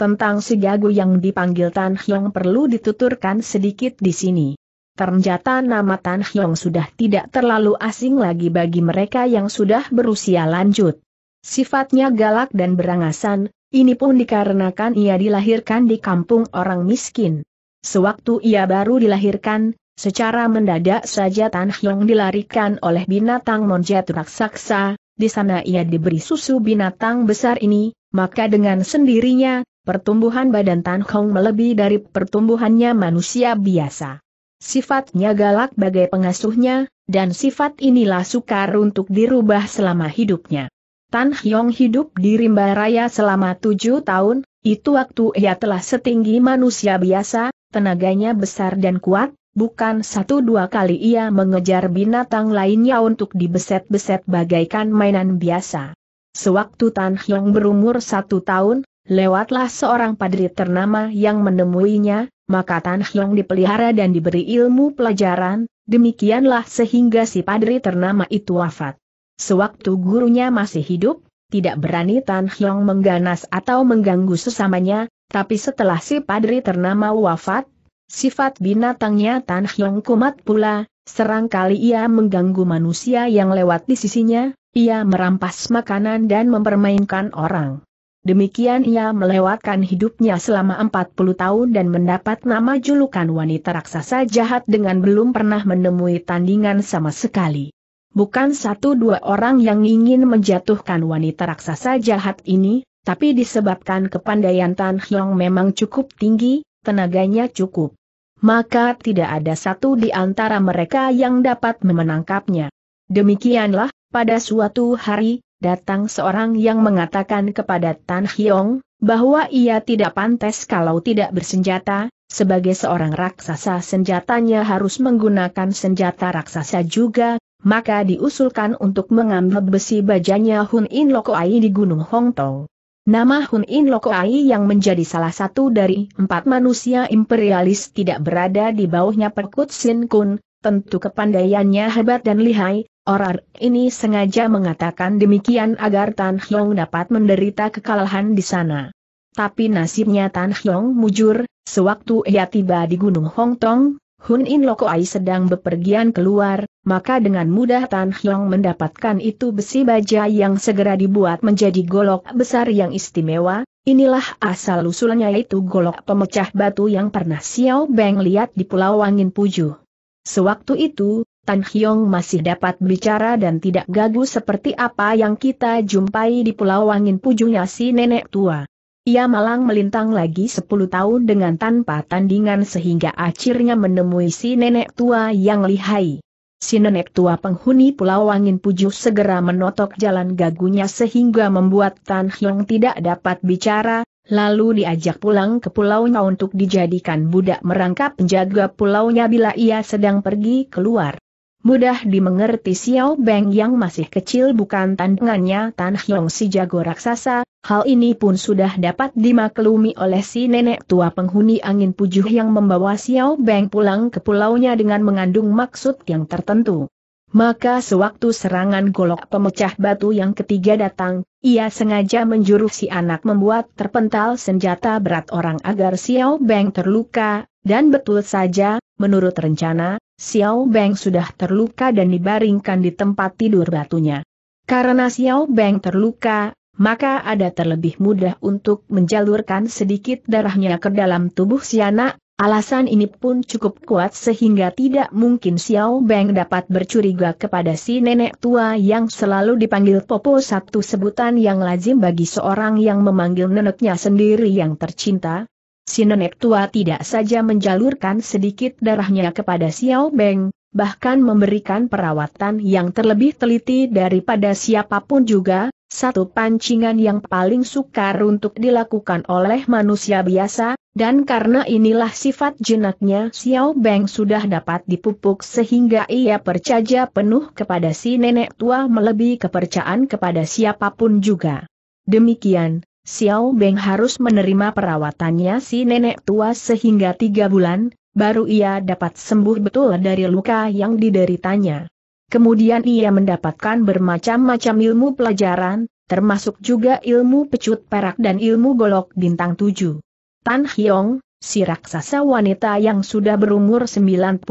Tentang si Gagu yang dipanggil Tan Hyong perlu dituturkan sedikit di sini. Ternyata nama Tan Hyong sudah tidak terlalu asing lagi bagi mereka yang sudah berusia lanjut. Sifatnya galak dan berangasan, ini pun dikarenakan ia dilahirkan di kampung orang miskin. Sewaktu ia baru dilahirkan, secara mendadak saja Tan Hyong dilarikan oleh binatang monjet raksasa, di sana ia diberi susu binatang besar ini, maka dengan sendirinya, pertumbuhan badan Tan Hyong melebihi dari pertumbuhannya manusia biasa. Sifatnya galak bagai pengasuhnya, dan sifat inilah sukar untuk dirubah selama hidupnya. Tan Hyong hidup di rimba raya selama tujuh tahun, itu waktu ia telah setinggi manusia biasa, tenaganya besar dan kuat, bukan satu dua kali ia mengejar binatang lainnya untuk dibeset-beset bagaikan mainan biasa. Sewaktu Tan Hyong berumur satu tahun, lewatlah seorang padri ternama yang menemuinya, maka Tan Hyong dipelihara dan diberi ilmu pelajaran, demikianlah sehingga si padri ternama itu wafat. Sewaktu gurunya masih hidup, tidak berani Tan Hyong mengganas atau mengganggu sesamanya, tapi setelah si padri ternama wafat, sifat binatangnya Tan Hyong kumat pula, serang kali ia mengganggu manusia yang lewat di sisinya, ia merampas makanan dan mempermainkan orang. Demikian ia melewatkan hidupnya selama 40 tahun dan mendapat nama julukan wanita raksasa jahat dengan belum pernah menemui tandingan sama sekali. Bukan satu dua orang yang ingin menjatuhkan wanita raksasa jahat ini, tapi disebabkan kepandaian Tan Hyong memang cukup tinggi, tenaganya cukup. Maka tidak ada satu di antara mereka yang dapat memenangkapnya. Demikianlah, pada suatu hari, datang seorang yang mengatakan kepada Tan Hyong, bahwa ia tidak pantas kalau tidak bersenjata, sebagai seorang raksasa senjatanya harus menggunakan senjata raksasa juga maka diusulkan untuk mengambil besi bajanya Hun In Lokoai di Gunung Hong Tong. Nama Hun In Lokoai yang menjadi salah satu dari empat manusia imperialis tidak berada di bawahnya Perkut Sin Kun, tentu kepandaiannya hebat dan lihai, Orang ini sengaja mengatakan demikian agar Tan Hyong dapat menderita kekalahan di sana. Tapi nasibnya Tan Hyong mujur, sewaktu ia tiba di Gunung Hongtong, Hun In Lokoai sedang bepergian keluar, maka dengan mudah Tan Hyong mendapatkan itu besi baja yang segera dibuat menjadi golok besar yang istimewa, inilah asal-usulnya yaitu golok pemecah batu yang pernah Xiao Beng lihat di Pulau Wangin Puju. Sewaktu itu, Tan Hyong masih dapat bicara dan tidak gagu seperti apa yang kita jumpai di Pulau Wangin Pujunya si nenek tua. Ia malang melintang lagi sepuluh tahun dengan tanpa tandingan sehingga akhirnya menemui si nenek tua yang lihai. Si nenek tua penghuni Pulau Angin Puju segera menotok jalan gagunya sehingga membuat Tan Hyong tidak dapat bicara, lalu diajak pulang ke pulaunya untuk dijadikan budak merangkap penjaga pulaunya bila ia sedang pergi keluar. Mudah dimengerti Xiao Beng yang masih kecil bukan tandingannya Tan Hyong si jago raksasa, hal ini pun sudah dapat dimaklumi oleh si nenek tua penghuni angin pujuh yang membawa Xiao Beng pulang ke pulaunya dengan mengandung maksud yang tertentu. Maka sewaktu serangan golok pemecah batu yang ketiga datang, ia sengaja menjuruh si anak membuat terpental senjata berat orang agar Xiao Beng terluka, dan betul saja, menurut rencana, Xiao Beng sudah terluka dan dibaringkan di tempat tidur batunya. Karena Xiao Beng terluka, maka ada terlebih mudah untuk menjalurkan sedikit darahnya ke dalam tubuh si Alasan ini pun cukup kuat sehingga tidak mungkin Xiao Beng dapat bercuriga kepada si nenek tua yang selalu dipanggil Popo satu sebutan yang lazim bagi seorang yang memanggil neneknya sendiri yang tercinta, si nenek tua tidak saja menjalurkan sedikit darahnya kepada Xiao Beng, bahkan memberikan perawatan yang terlebih teliti daripada siapapun juga, satu pancingan yang paling sukar untuk dilakukan oleh manusia biasa, dan karena inilah sifat jenaknya Xiao Beng sudah dapat dipupuk sehingga ia percaya penuh kepada si nenek tua melebihi kepercayaan kepada siapapun juga. Demikian, Xiao Beng harus menerima perawatannya si nenek tua sehingga tiga bulan, baru ia dapat sembuh betul dari luka yang dideritanya. Kemudian ia mendapatkan bermacam-macam ilmu pelajaran, termasuk juga ilmu pecut perak dan ilmu golok bintang tujuh. Tan Hyong, si raksasa wanita yang sudah berumur 91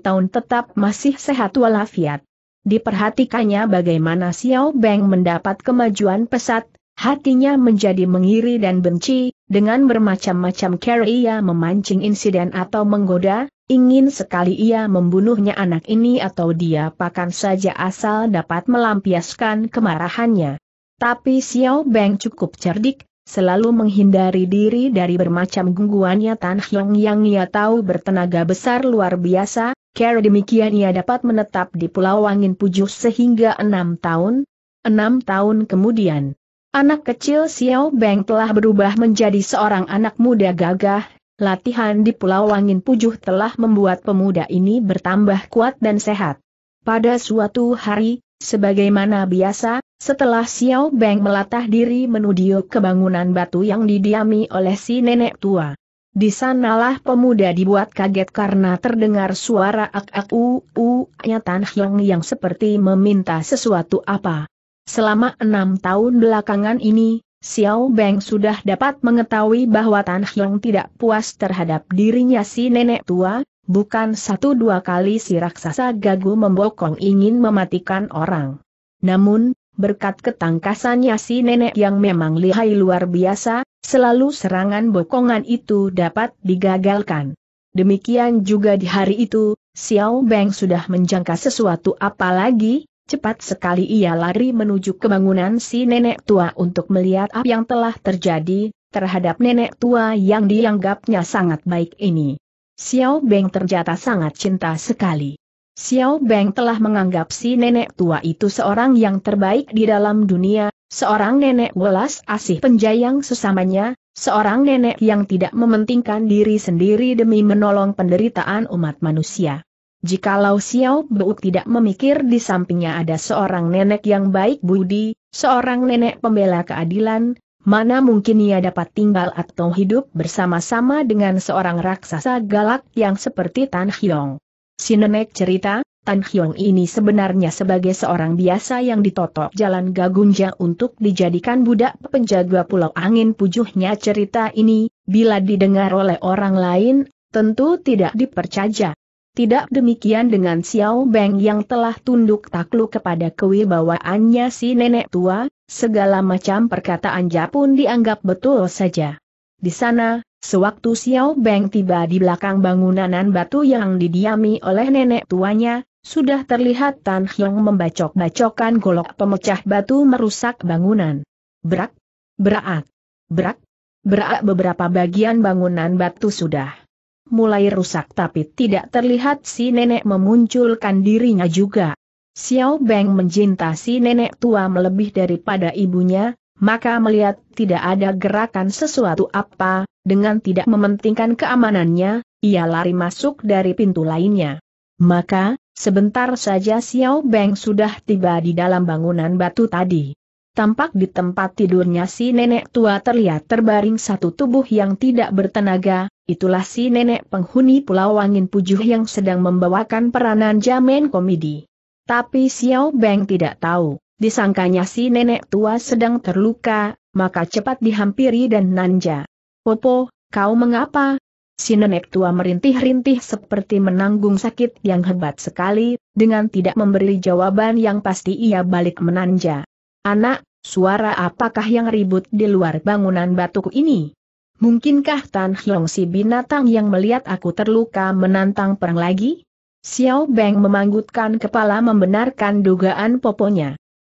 tahun tetap masih sehat walafiat. Diperhatikannya bagaimana Xiao Beng mendapat kemajuan pesat, Hatinya menjadi mengiri dan benci, dengan bermacam-macam cara ia memancing insiden atau menggoda, ingin sekali ia membunuhnya anak ini atau dia pakan saja asal dapat melampiaskan kemarahannya. Tapi Xiao Beng cukup cerdik, selalu menghindari diri dari bermacam gungguannya Tan Hyong yang ia tahu bertenaga besar luar biasa, cara demikian ia dapat menetap di Pulau Angin Pujuh sehingga enam tahun. Enam tahun kemudian. Anak kecil Xiao Beng telah berubah menjadi seorang anak muda gagah, latihan di Pulau Wangin Pujuh telah membuat pemuda ini bertambah kuat dan sehat. Pada suatu hari, sebagaimana biasa, setelah Xiao Beng melatah diri menuju ke bangunan batu yang didiami oleh si nenek tua. Di sanalah pemuda dibuat kaget karena terdengar suara ak-ak u-u-nya Tan Hyong yang seperti meminta sesuatu apa. Selama enam tahun belakangan ini, Xiao Beng sudah dapat mengetahui bahwa Tan Hyong tidak puas terhadap dirinya si nenek tua, bukan satu dua kali si raksasa gagu membokong ingin mematikan orang. Namun, berkat ketangkasannya si nenek yang memang lihai luar biasa, selalu serangan bokongan itu dapat digagalkan. Demikian juga di hari itu, Xiao Beng sudah menjangka sesuatu apalagi, Cepat sekali ia lari menuju kebangunan si nenek tua untuk melihat apa yang telah terjadi terhadap nenek tua yang dianggapnya sangat baik ini. Xiao Beng ternyata sangat cinta sekali. Xiao Beng telah menganggap si nenek tua itu seorang yang terbaik di dalam dunia, seorang nenek welas asih penjayang sesamanya, seorang nenek yang tidak mementingkan diri sendiri demi menolong penderitaan umat manusia. Jikalau Xiao Beuk tidak memikir di sampingnya ada seorang nenek yang baik budi, seorang nenek pembela keadilan, mana mungkin ia dapat tinggal atau hidup bersama-sama dengan seorang raksasa galak yang seperti Tan Hyong. Si nenek cerita, Tan Hyong ini sebenarnya sebagai seorang biasa yang ditotok jalan Gagunja untuk dijadikan budak penjaga pulau angin pujuhnya cerita ini, bila didengar oleh orang lain, tentu tidak dipercaya. Tidak demikian dengan Xiao Beng yang telah tunduk takluk kepada kewibawaannya si nenek tua, segala macam perkataan pun dianggap betul saja. Di sana, sewaktu Xiao Beng tiba di belakang bangunanan batu yang didiami oleh nenek tuanya, sudah terlihat Tan Hyang membacok-bacokan golok pemecah batu merusak bangunan. Berak, berak, berak, berak beberapa bagian bangunan batu sudah mulai rusak tapi tidak terlihat si nenek memunculkan dirinya juga. Xiao Beng mencinta si nenek tua melebih daripada ibunya, maka melihat tidak ada gerakan sesuatu apa, dengan tidak mementingkan keamanannya, ia lari masuk dari pintu lainnya. Maka, sebentar saja Xiao Beng sudah tiba di dalam bangunan batu tadi tampak di tempat tidurnya si nenek tua terlihat terbaring satu tubuh yang tidak bertenaga, itulah si nenek penghuni Pulau Wangin Pujuh yang sedang membawakan peranan jamin komedi. Tapi Xiao Beng tidak tahu, disangkanya si nenek tua sedang terluka, maka cepat dihampiri dan nanja. Popo, kau mengapa? Si nenek tua merintih-rintih seperti menanggung sakit yang hebat sekali, dengan tidak memberi jawaban yang pasti ia balik menanja. Anak, suara apakah yang ribut di luar bangunan batu ini? Mungkinkah Tan Hiong si binatang yang melihat aku terluka menantang perang lagi? Xiao Beng memanggutkan kepala membenarkan dugaan poponya.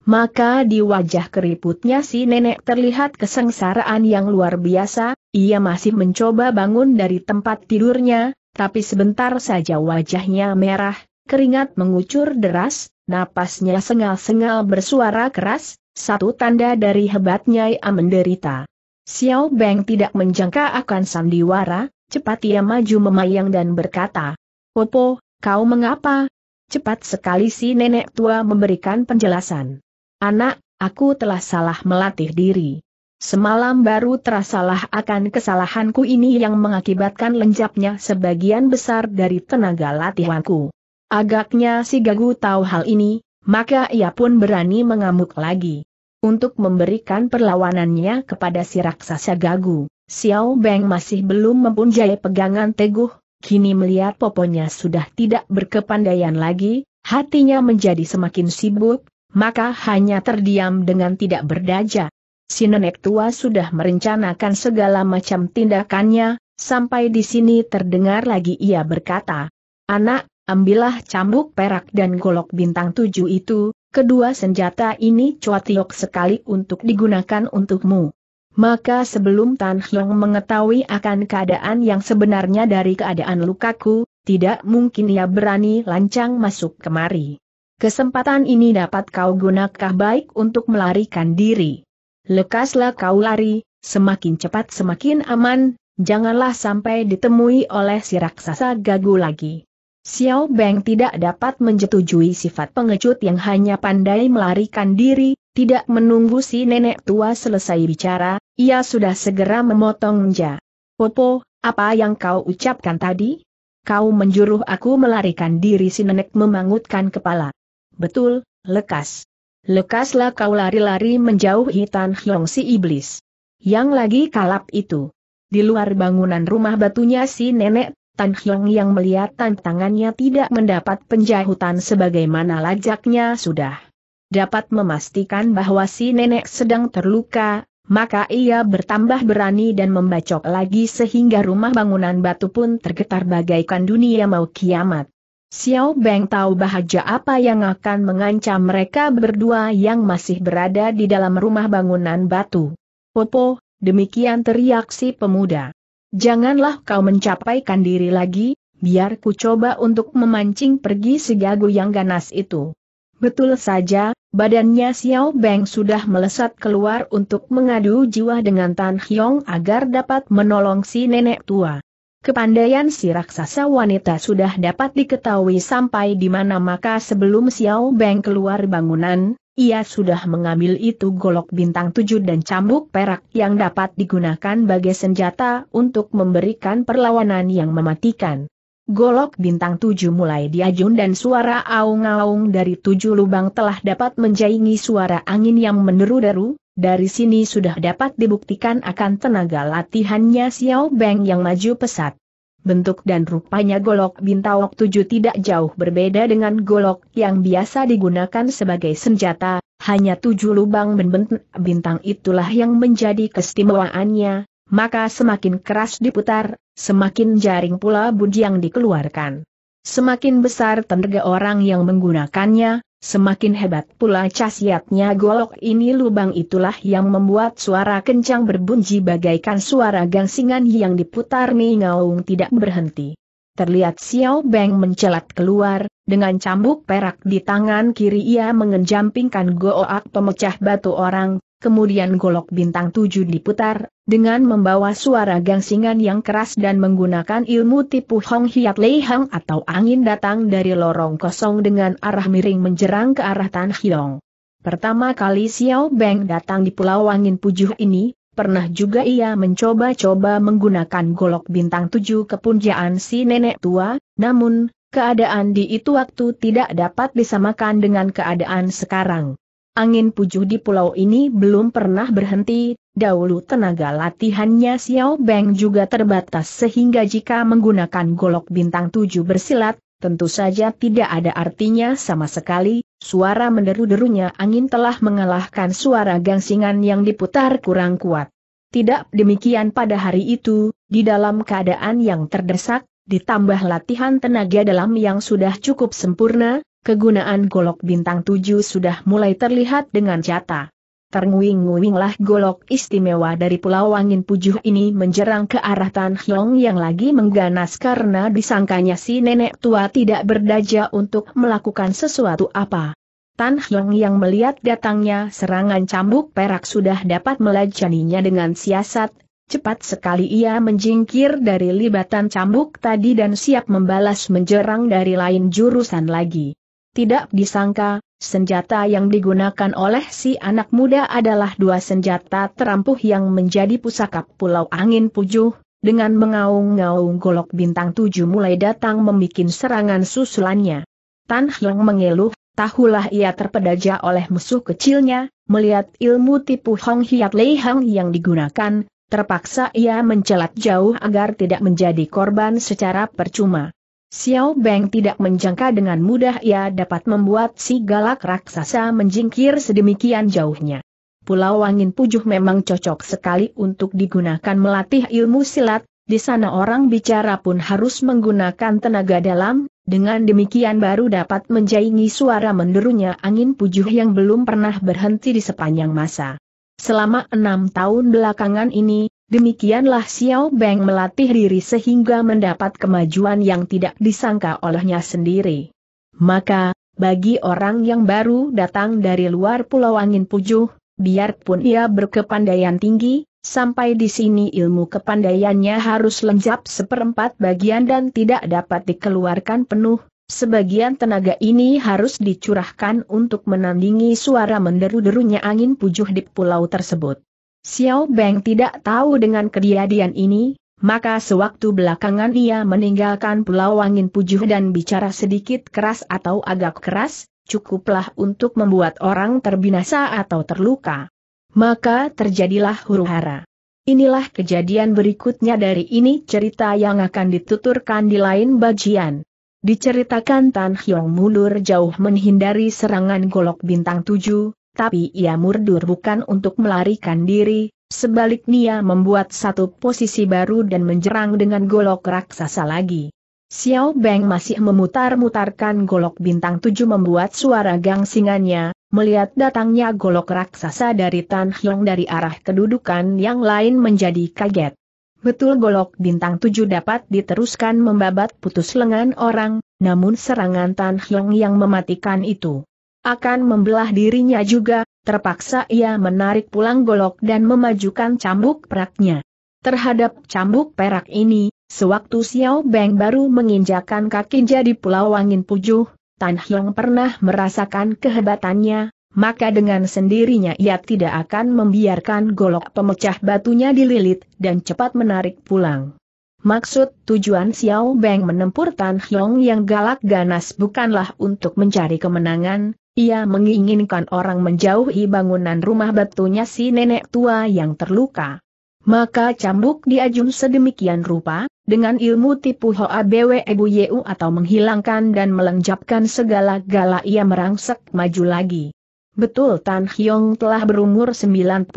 Maka di wajah keriputnya si nenek terlihat kesengsaraan yang luar biasa, ia masih mencoba bangun dari tempat tidurnya, tapi sebentar saja wajahnya merah, keringat mengucur deras, Napasnya sengal-sengal bersuara keras, satu tanda dari hebatnya ia menderita. Xiao Beng tidak menjangka akan sandiwara, cepat ia maju memayang dan berkata, Popo, kau mengapa? Cepat sekali si nenek tua memberikan penjelasan. Anak, aku telah salah melatih diri. Semalam baru terasalah akan kesalahanku ini yang mengakibatkan lenjapnya sebagian besar dari tenaga latihanku. Agaknya si Gagu tahu hal ini, maka ia pun berani mengamuk lagi. Untuk memberikan perlawanannya kepada si raksasa Gagu, Xiao Beng masih belum mempunyai pegangan teguh, kini melihat poponya sudah tidak berkepandaian lagi, hatinya menjadi semakin sibuk, maka hanya terdiam dengan tidak berdaya. Si nenek tua sudah merencanakan segala macam tindakannya, sampai di sini terdengar lagi ia berkata, Anak, Ambillah cambuk perak dan golok bintang tujuh itu, kedua senjata ini cuatiok sekali untuk digunakan untukmu. Maka sebelum Tan Hyong mengetahui akan keadaan yang sebenarnya dari keadaan lukaku, tidak mungkin ia berani lancang masuk kemari. Kesempatan ini dapat kau gunakan baik untuk melarikan diri. Lekaslah kau lari, semakin cepat semakin aman, janganlah sampai ditemui oleh si raksasa gagu lagi. Xiao Beng tidak dapat menjetujui sifat pengecut yang hanya pandai melarikan diri, tidak menunggu si nenek tua selesai bicara, ia sudah segera memotong nja. Popo, apa yang kau ucapkan tadi? Kau menjuruh aku melarikan diri si nenek memangutkan kepala. Betul, lekas. Lekaslah kau lari-lari menjauhi Tan Hyong si iblis. Yang lagi kalap itu. Di luar bangunan rumah batunya si nenek Tan Hyong yang melihat tantangannya tidak mendapat penjahutan sebagaimana lajaknya sudah dapat memastikan bahwa si nenek sedang terluka, maka ia bertambah berani dan membacok lagi sehingga rumah bangunan batu pun tergetar bagaikan dunia mau kiamat. Xiao Beng tahu bahaja apa yang akan mengancam mereka berdua yang masih berada di dalam rumah bangunan batu. Popo, demikian teriak si pemuda. Janganlah kau mencapaikan diri lagi, biar ku coba untuk memancing pergi si gagu yang ganas itu. Betul saja, badannya Xiao Beng sudah melesat keluar untuk mengadu jiwa dengan Tan Hyong agar dapat menolong si nenek tua. Kepandaian si raksasa wanita sudah dapat diketahui sampai di mana maka sebelum Xiao Beng keluar bangunan, ia sudah mengambil itu golok bintang tujuh dan cambuk perak yang dapat digunakan sebagai senjata untuk memberikan perlawanan yang mematikan. Golok bintang tujuh mulai diajun dan suara aung-aung dari tujuh lubang telah dapat menjaingi suara angin yang meneru deru dari sini sudah dapat dibuktikan akan tenaga latihannya Xiao Beng yang maju pesat bentuk dan rupanya golok bintawok tujuh tidak jauh berbeda dengan golok yang biasa digunakan sebagai senjata, hanya tujuh lubang membentuk bintang itulah yang menjadi keistimewaannya, maka semakin keras diputar, semakin jaring pula budi yang dikeluarkan. Semakin besar tenaga orang yang menggunakannya, Semakin hebat pula casiatnya golok ini lubang itulah yang membuat suara kencang berbunyi bagaikan suara gangsingan yang diputar ngaung tidak berhenti. Terlihat Xiao Beng mencelat keluar, dengan cambuk perak di tangan kiri ia mengenjampingkan goak pemecah batu orang, kemudian golok bintang tujuh diputar, dengan membawa suara gangsingan yang keras dan menggunakan ilmu tipu Hong Hiat Lei Hang atau angin datang dari lorong kosong dengan arah miring menjerang ke arah Tan Hiong. Pertama kali Xiao Beng datang di Pulau Angin Pujuh ini, pernah juga ia mencoba-coba menggunakan golok bintang tujuh kepunjaan si nenek tua, namun, keadaan di itu waktu tidak dapat disamakan dengan keadaan sekarang. Angin pujuh di pulau ini belum pernah berhenti, dahulu tenaga latihannya Xiao Beng juga terbatas sehingga jika menggunakan golok bintang tujuh bersilat, tentu saja tidak ada artinya sama sekali, suara menderu-derunya angin telah mengalahkan suara gangsingan yang diputar kurang kuat. Tidak demikian pada hari itu, di dalam keadaan yang terdesak, ditambah latihan tenaga dalam yang sudah cukup sempurna, kegunaan golok bintang tujuh sudah mulai terlihat dengan jata. Ternguing-nguinglah golok istimewa dari Pulau Angin Pujuh ini menjerang ke arah Tan Hyong yang lagi mengganas karena disangkanya si nenek tua tidak berdaja untuk melakukan sesuatu apa. Tan Hyong yang melihat datangnya serangan cambuk perak sudah dapat melajaninya dengan siasat, cepat sekali ia menjingkir dari libatan cambuk tadi dan siap membalas menjerang dari lain jurusan lagi. Tidak disangka, senjata yang digunakan oleh si anak muda adalah dua senjata terampuh yang menjadi pusaka Pulau Angin Pujuh, dengan mengaung-ngaung golok bintang tujuh mulai datang membuat serangan susulannya. Tan Hiang mengeluh, tahulah ia terpedaja oleh musuh kecilnya, melihat ilmu tipu Hong Hiat Lei Hang yang digunakan, terpaksa ia mencelat jauh agar tidak menjadi korban secara percuma. Xiao Beng tidak menjangka dengan mudah ia dapat membuat si galak raksasa menjingkir sedemikian jauhnya. Pulau Wangin Pujuh memang cocok sekali untuk digunakan melatih ilmu silat, di sana orang bicara pun harus menggunakan tenaga dalam, dengan demikian baru dapat menjaingi suara menderunya angin pujuh yang belum pernah berhenti di sepanjang masa. Selama enam tahun belakangan ini, Demikianlah Xiao Beng melatih diri sehingga mendapat kemajuan yang tidak disangka olehnya sendiri. Maka, bagi orang yang baru datang dari luar Pulau Angin Pujuh, biarpun ia berkepandaian tinggi, sampai di sini ilmu kepandaiannya harus lenjap seperempat bagian dan tidak dapat dikeluarkan penuh, sebagian tenaga ini harus dicurahkan untuk menandingi suara menderu-derunya angin pujuh di pulau tersebut. Xiao Beng tidak tahu dengan kejadian ini, maka sewaktu belakangan ia meninggalkan Pulau Wangin Pujuh dan bicara sedikit keras atau agak keras, cukuplah untuk membuat orang terbinasa atau terluka. Maka terjadilah huru-hara. Inilah kejadian berikutnya dari ini cerita yang akan dituturkan di lain bagian. Diceritakan Tan Hyong mundur jauh menghindari serangan golok bintang tujuh, tapi ia murdur bukan untuk melarikan diri, sebaliknya membuat satu posisi baru dan menjerang dengan golok raksasa lagi. Xiao Beng masih memutar-mutarkan golok bintang tujuh membuat suara gangsingannya, melihat datangnya golok raksasa dari Tan Hyong dari arah kedudukan yang lain menjadi kaget. Betul golok bintang tujuh dapat diteruskan membabat putus lengan orang, namun serangan Tan Hyong yang mematikan itu akan membelah dirinya juga, terpaksa ia menarik pulang golok dan memajukan cambuk peraknya. Terhadap cambuk perak ini, sewaktu Xiao Beng baru menginjakan kaki jadi pulau angin pujuh, Tan Hyong pernah merasakan kehebatannya, maka dengan sendirinya ia tidak akan membiarkan golok pemecah batunya dililit dan cepat menarik pulang. Maksud tujuan Xiao Beng menempur Tan Hyong yang galak ganas bukanlah untuk mencari kemenangan, ia menginginkan orang menjauhi bangunan rumah batunya si nenek tua yang terluka. Maka cambuk diajum sedemikian rupa, dengan ilmu tipu Hoa Bwe Ebu Yeu atau menghilangkan dan melenjapkan segala gala ia merangsek maju lagi. Betul Tan Hyong telah berumur 97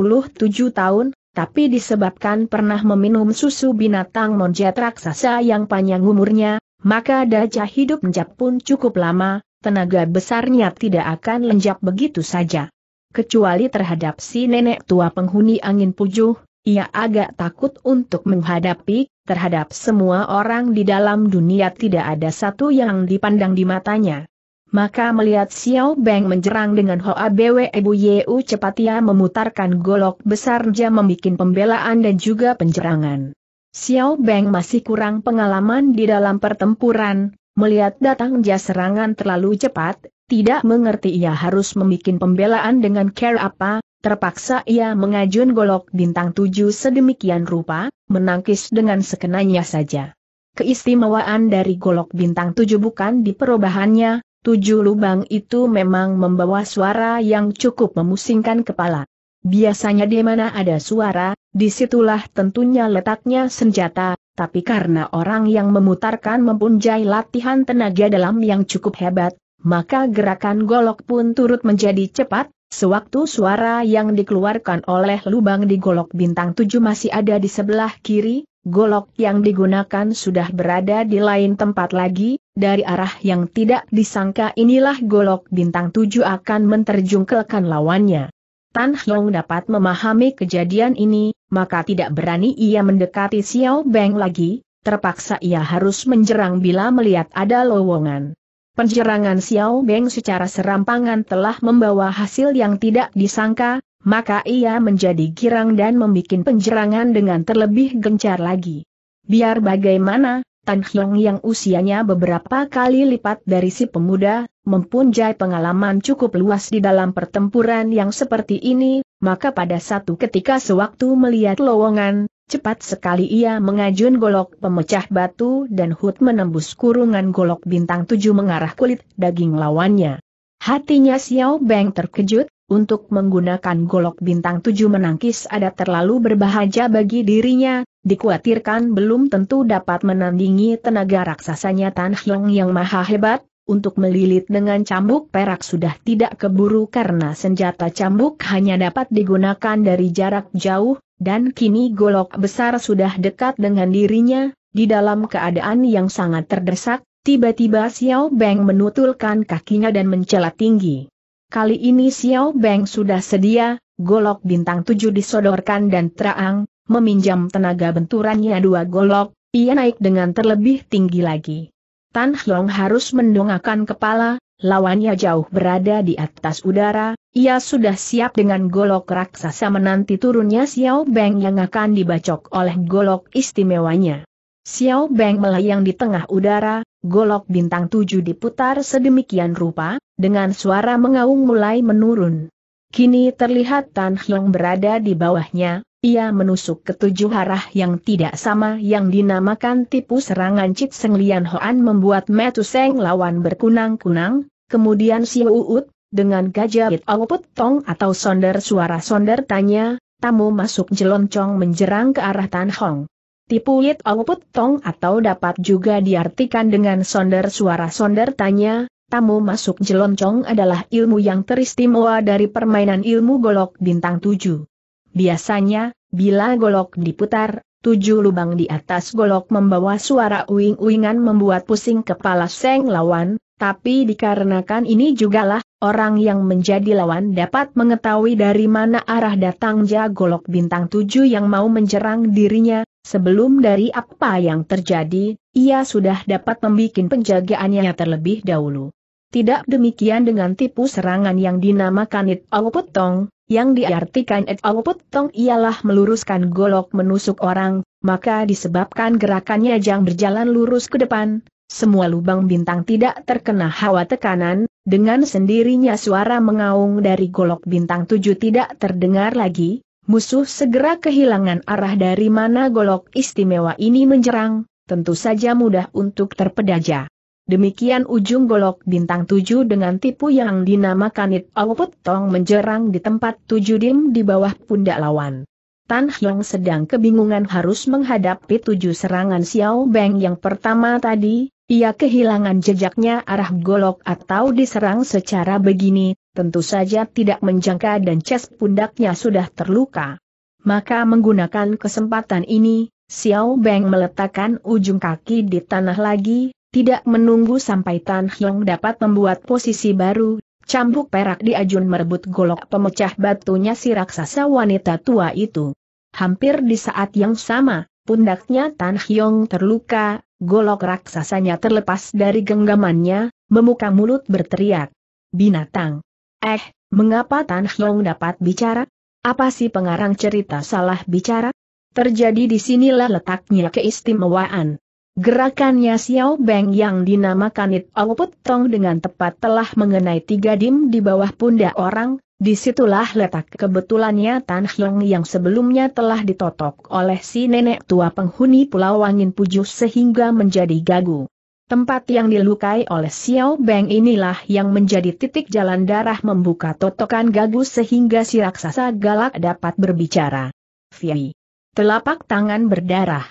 tahun, tapi disebabkan pernah meminum susu binatang monjet raksasa yang panjang umurnya, maka dajah hidup menjap pun cukup lama, tenaga besarnya tidak akan lenjak begitu saja. Kecuali terhadap si nenek tua penghuni angin pujuh, ia agak takut untuk menghadapi, terhadap semua orang di dalam dunia tidak ada satu yang dipandang di matanya. Maka melihat Xiao Beng menjerang dengan Hoa Bwe Ebu Yeu cepat ia memutarkan golok besar dia membuat pembelaan dan juga penjerangan. Xiao Beng masih kurang pengalaman di dalam pertempuran, Melihat datang datangnya serangan terlalu cepat, tidak mengerti ia harus membuat pembelaan dengan care apa, terpaksa ia mengajun golok bintang tujuh sedemikian rupa, menangkis dengan sekenanya saja. Keistimewaan dari golok bintang tujuh bukan di perubahannya, tujuh lubang itu memang membawa suara yang cukup memusingkan kepala. Biasanya di mana ada suara, disitulah tentunya letaknya senjata, tapi karena orang yang memutarkan mempunyai latihan tenaga dalam yang cukup hebat, maka gerakan golok pun turut menjadi cepat, sewaktu suara yang dikeluarkan oleh lubang di golok bintang tujuh masih ada di sebelah kiri, golok yang digunakan sudah berada di lain tempat lagi, dari arah yang tidak disangka inilah golok bintang tujuh akan menerjungkelkan lawannya. Tan Hiong dapat memahami kejadian ini, maka tidak berani ia mendekati Xiao Beng lagi, terpaksa ia harus menjerang bila melihat ada lowongan. Penjerangan Xiao Beng secara serampangan telah membawa hasil yang tidak disangka, maka ia menjadi girang dan membuat penjerangan dengan terlebih gencar lagi. Biar bagaimana, Tan Hiong yang usianya beberapa kali lipat dari si pemuda, mempunyai pengalaman cukup luas di dalam pertempuran yang seperti ini, maka pada satu ketika sewaktu melihat lowongan, cepat sekali ia mengajun golok pemecah batu dan hut menembus kurungan golok bintang tujuh mengarah kulit daging lawannya. Hatinya Xiao Beng terkejut, untuk menggunakan golok bintang tujuh menangkis ada terlalu berbahaya bagi dirinya, dikhawatirkan belum tentu dapat menandingi tenaga raksasanya Tan Hyong yang maha hebat, untuk melilit dengan cambuk perak sudah tidak keburu karena senjata cambuk hanya dapat digunakan dari jarak jauh, dan kini golok besar sudah dekat dengan dirinya, di dalam keadaan yang sangat terdesak, tiba-tiba Xiao Beng menutulkan kakinya dan mencela tinggi. Kali ini Xiao Beng sudah sedia, golok bintang tujuh disodorkan dan terang, meminjam tenaga benturannya dua golok, ia naik dengan terlebih tinggi lagi. Tan Hlong harus mendongakkan kepala, lawannya jauh berada di atas udara, ia sudah siap dengan golok raksasa menanti turunnya Xiao Beng yang akan dibacok oleh golok istimewanya. Xiao Beng melayang di tengah udara, golok bintang tujuh diputar sedemikian rupa, dengan suara mengaung mulai menurun. Kini terlihat Tan Hyong berada di bawahnya, ia menusuk ketujuh arah yang tidak sama yang dinamakan tipu serangan Cit Seng Lian Hoan membuat Metu Seng lawan berkunang-kunang, kemudian si Uut, dengan gajah Put tong atau sonder suara sonder tanya, tamu masuk jeloncong menjerang ke arah Tan Hong. Tipu it Put tong atau dapat juga diartikan dengan sonder suara sonder tanya, tamu masuk jeloncong adalah ilmu yang teristimewa dari permainan ilmu golok bintang tujuh. Biasanya, bila golok diputar, tujuh lubang di atas golok membawa suara uing-uingan membuat pusing kepala seng lawan, tapi dikarenakan ini jugalah, orang yang menjadi lawan dapat mengetahui dari mana arah datangnya golok bintang tujuh yang mau menjerang dirinya, sebelum dari apa yang terjadi, ia sudah dapat membuat penjagaannya terlebih dahulu. Tidak demikian dengan tipu serangan yang dinamakan It Awoputong, yang diartikan It Awoputong ialah meluruskan golok menusuk orang, maka disebabkan gerakannya yang berjalan lurus ke depan, semua lubang bintang tidak terkena hawa tekanan, dengan sendirinya suara mengaung dari golok bintang tujuh tidak terdengar lagi, Musuh segera kehilangan arah dari mana golok istimewa ini menjerang, tentu saja mudah untuk terpedaja. Demikian ujung golok bintang tujuh dengan tipu yang dinamakan It Output Tong menjerang di tempat tujuh dim di bawah pundak lawan. Tan Hyung sedang kebingungan harus menghadapi tujuh serangan Xiao Beng yang pertama tadi, ia kehilangan jejaknya arah golok atau diserang secara begini, tentu saja tidak menjangka dan chest pundaknya sudah terluka. Maka menggunakan kesempatan ini, Xiao Beng meletakkan ujung kaki di tanah lagi, tidak menunggu sampai Tan Hyong dapat membuat posisi baru, cambuk perak di ajun merebut golok pemecah batunya si raksasa wanita tua itu. Hampir di saat yang sama, pundaknya Tan Hyong terluka, golok raksasanya terlepas dari genggamannya, memuka mulut berteriak. Binatang! Eh, mengapa Tan Hyong dapat bicara? Apa sih pengarang cerita salah bicara? Terjadi di sinilah letaknya keistimewaan. Gerakannya Xiao Beng yang dinamakan It Put Tong dengan tepat telah mengenai tiga dim di bawah pundak orang, disitulah letak kebetulannya Tan Hiong yang sebelumnya telah ditotok oleh si nenek tua penghuni Pulau Wangin Pujus sehingga menjadi gagu. Tempat yang dilukai oleh Xiao Beng inilah yang menjadi titik jalan darah membuka totokan gagu sehingga si raksasa galak dapat berbicara. Fiyi. Telapak tangan berdarah.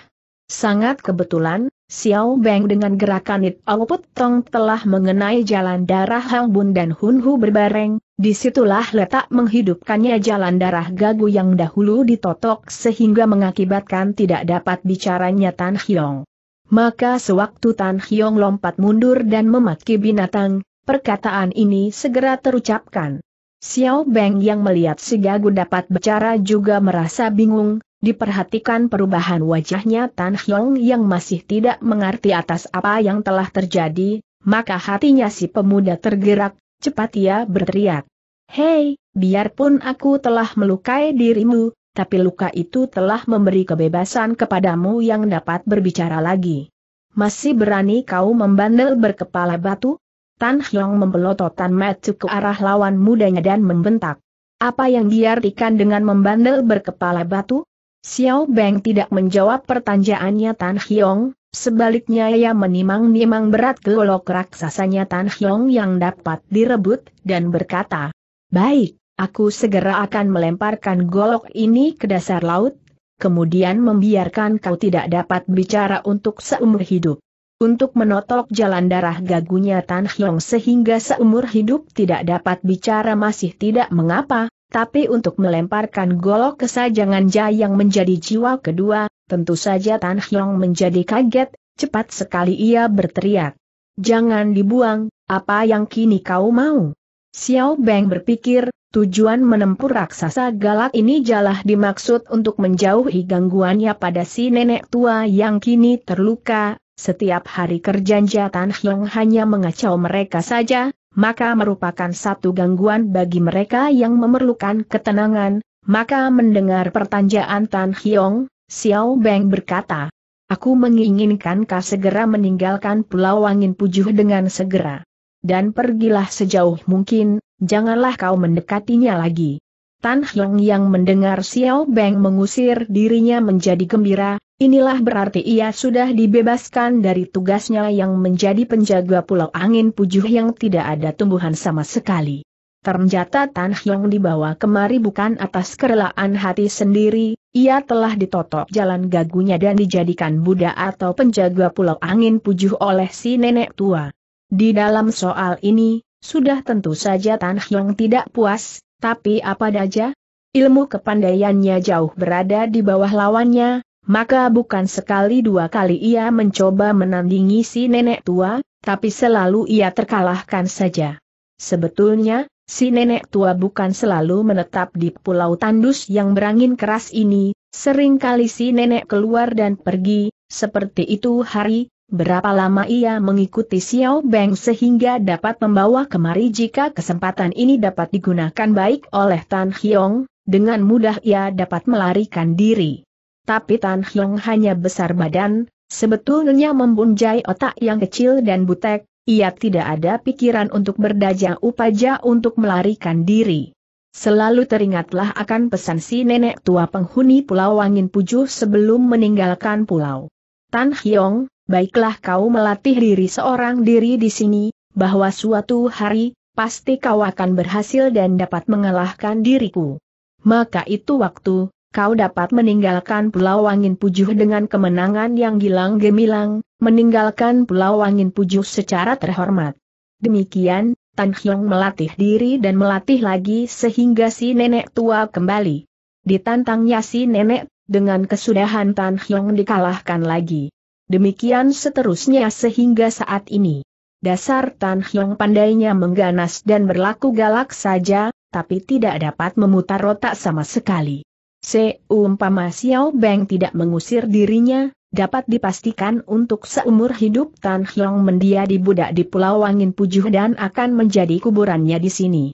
Sangat kebetulan, Xiao Beng dengan gerakan It Au Put Tong telah mengenai jalan darah Hang Bun dan Hun Hu berbareng, disitulah letak menghidupkannya jalan darah gagu yang dahulu ditotok sehingga mengakibatkan tidak dapat bicaranya Tan Hiong. Maka sewaktu Tan Hiong lompat mundur dan memaki binatang, perkataan ini segera terucapkan. Xiao Beng yang melihat si gagu dapat bicara juga merasa bingung, Diperhatikan perubahan wajahnya Tan Hyong yang masih tidak mengerti atas apa yang telah terjadi, maka hatinya si pemuda tergerak, cepat ia berteriak. Hei, biarpun aku telah melukai dirimu, tapi luka itu telah memberi kebebasan kepadamu yang dapat berbicara lagi. Masih berani kau membandel berkepala batu? Tan Hyong membelototkan mata ke arah lawan mudanya dan membentak. Apa yang diartikan dengan membandel berkepala batu? Xiao Beng tidak menjawab pertanyaannya Tan Hiong, sebaliknya ia menimang-nimang berat golok raksasanya Tan Hiong yang dapat direbut, dan berkata, Baik, aku segera akan melemparkan golok ini ke dasar laut, kemudian membiarkan kau tidak dapat bicara untuk seumur hidup. Untuk menotok jalan darah gagunya Tan Hiong sehingga seumur hidup tidak dapat bicara masih tidak mengapa, tapi untuk melemparkan golok kesajangan yang menjadi jiwa kedua, tentu saja Tan Hyong menjadi kaget, cepat sekali ia berteriak. Jangan dibuang, apa yang kini kau mau? Xiao Beng berpikir, tujuan menempur raksasa galak ini jalah dimaksud untuk menjauhi gangguannya pada si nenek tua yang kini terluka, setiap hari kerjaan Tan Hyong hanya mengacau mereka saja, maka merupakan satu gangguan bagi mereka yang memerlukan ketenangan, maka mendengar pertanyaan Tan Hiong, Xiao Beng berkata, Aku menginginkan kau segera meninggalkan Pulau Angin Pujuh dengan segera. Dan pergilah sejauh mungkin, janganlah kau mendekatinya lagi. Tan Hiong yang mendengar Xiao Beng mengusir dirinya menjadi gembira, Inilah berarti ia sudah dibebaskan dari tugasnya yang menjadi penjaga pulau angin pujuh yang tidak ada tumbuhan sama sekali. Ternyata Tan Hyong dibawa kemari bukan atas kerelaan hati sendiri, ia telah ditotok jalan gagunya dan dijadikan Buddha atau penjaga pulau angin pujuh oleh si nenek tua. Di dalam soal ini, sudah tentu saja Tan Hyong tidak puas, tapi apa saja? Ilmu kepandaiannya jauh berada di bawah lawannya, maka bukan sekali dua kali ia mencoba menandingi si nenek tua, tapi selalu ia terkalahkan saja. Sebetulnya, si nenek tua bukan selalu menetap di pulau tandus yang berangin keras ini, Sering kali si nenek keluar dan pergi, seperti itu hari, berapa lama ia mengikuti Xiao Beng sehingga dapat membawa kemari jika kesempatan ini dapat digunakan baik oleh Tan Hiong, dengan mudah ia dapat melarikan diri tapi Tan Hyong hanya besar badan, sebetulnya membunjai otak yang kecil dan butek, ia tidak ada pikiran untuk berdaja upaja untuk melarikan diri. Selalu teringatlah akan pesan si nenek tua penghuni Pulau Wangin Pujuh sebelum meninggalkan pulau. Tan Hyong, baiklah kau melatih diri seorang diri di sini, bahwa suatu hari, pasti kau akan berhasil dan dapat mengalahkan diriku. Maka itu waktu, kau dapat meninggalkan Pulau Angin Pujuh dengan kemenangan yang gilang gemilang, meninggalkan Pulau Angin Pujuh secara terhormat. Demikian, Tan Hyong melatih diri dan melatih lagi sehingga si nenek tua kembali. Ditantangnya si nenek, dengan kesudahan Tan Hyong dikalahkan lagi. Demikian seterusnya sehingga saat ini. Dasar Tan Hyong pandainya mengganas dan berlaku galak saja, tapi tidak dapat memutar otak sama sekali. Seumpama Xiao Beng tidak mengusir dirinya, dapat dipastikan untuk seumur hidup Tan Hyong mendia di budak di Pulau Wangin Pujuh dan akan menjadi kuburannya di sini.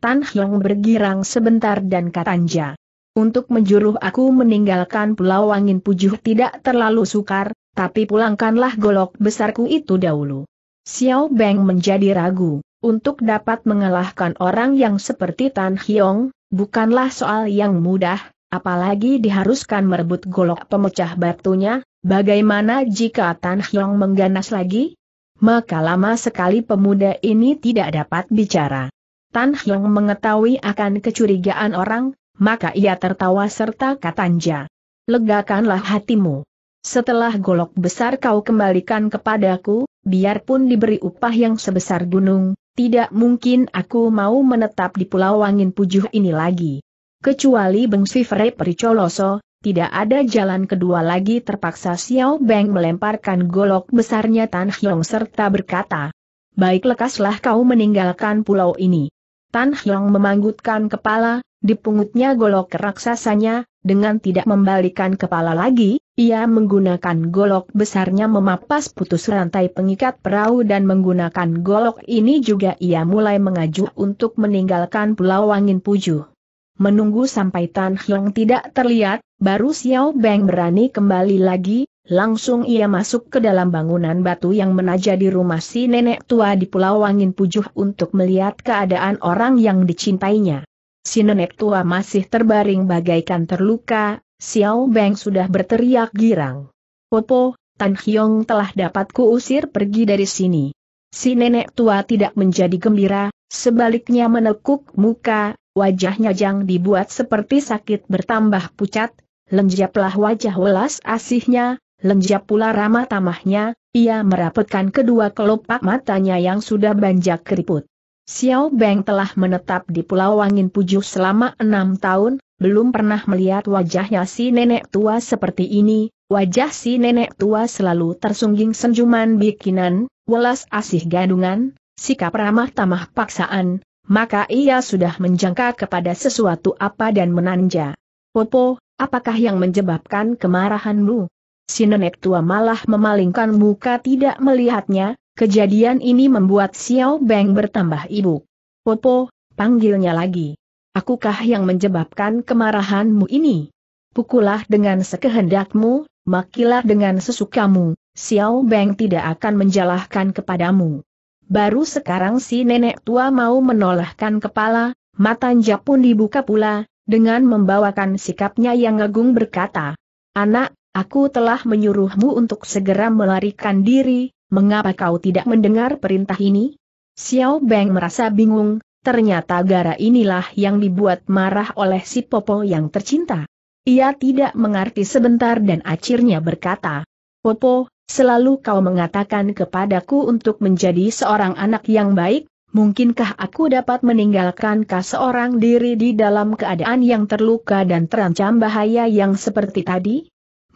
Tan Hyong bergirang sebentar dan katanya, Untuk menjuruh aku meninggalkan Pulau Wangin Pujuh tidak terlalu sukar, tapi pulangkanlah golok besarku itu dahulu. Xiao Beng menjadi ragu, untuk dapat mengalahkan orang yang seperti Tan Hyong, bukanlah soal yang mudah, apalagi diharuskan merebut golok pemecah batunya, bagaimana jika Tan Hyong mengganas lagi? Maka lama sekali pemuda ini tidak dapat bicara. Tan Hyong mengetahui akan kecurigaan orang, maka ia tertawa serta katanja. Legakanlah hatimu. Setelah golok besar kau kembalikan kepadaku, biarpun diberi upah yang sebesar gunung, tidak mungkin aku mau menetap di Pulau Angin Pujuh ini lagi. Kecuali Beng Sifre Pericoloso, tidak ada jalan kedua lagi terpaksa Xiao Beng melemparkan golok besarnya Tan Hyong serta berkata, Baik lekaslah kau meninggalkan pulau ini. Tan Hyong memanggutkan kepala, dipungutnya golok raksasanya, dengan tidak membalikan kepala lagi, ia menggunakan golok besarnya memapas putus rantai pengikat perahu dan menggunakan golok ini juga ia mulai mengaju untuk meninggalkan pulau angin pujuh. Menunggu sampai Tan Hiong tidak terlihat, baru Xiao Beng berani kembali lagi, langsung ia masuk ke dalam bangunan batu yang menaja di rumah si nenek tua di Pulau Wangin Pujuh untuk melihat keadaan orang yang dicintainya. Si nenek tua masih terbaring bagaikan terluka, Xiao Beng sudah berteriak girang. Popo, Tan Hiong telah dapat kuusir pergi dari sini. Si nenek tua tidak menjadi gembira, sebaliknya menekuk muka, wajahnya jang dibuat seperti sakit bertambah pucat, lenjaplah wajah welas asihnya, lenjap pula ramah tamahnya, ia merapatkan kedua kelopak matanya yang sudah banjak keriput. Xiao Beng telah menetap di Pulau Wangin Pujuh selama enam tahun, belum pernah melihat wajahnya si nenek tua seperti ini, wajah si nenek tua selalu tersungging senjuman bikinan, welas asih gadungan, sikap ramah tamah paksaan, maka ia sudah menjangka kepada sesuatu apa dan menanja. Popo, apakah yang menyebabkan kemarahanmu? Si nenek tua malah memalingkan muka tidak melihatnya, kejadian ini membuat Xiao Beng bertambah ibu. Popo, panggilnya lagi. Akukah yang menyebabkan kemarahanmu ini? Pukullah dengan sekehendakmu, makilah dengan sesukamu, Xiao Beng tidak akan menjalahkan kepadamu. Baru sekarang si nenek tua mau menolakkan kepala, matanja pun dibuka pula, dengan membawakan sikapnya yang agung berkata, Anak, aku telah menyuruhmu untuk segera melarikan diri, mengapa kau tidak mendengar perintah ini? Xiao Beng merasa bingung, ternyata gara inilah yang dibuat marah oleh si Popo yang tercinta. Ia tidak mengerti sebentar dan akhirnya berkata, Popo, Selalu kau mengatakan kepadaku untuk menjadi seorang anak yang baik, mungkinkah aku dapat meninggalkan kau seorang diri di dalam keadaan yang terluka dan terancam bahaya yang seperti tadi?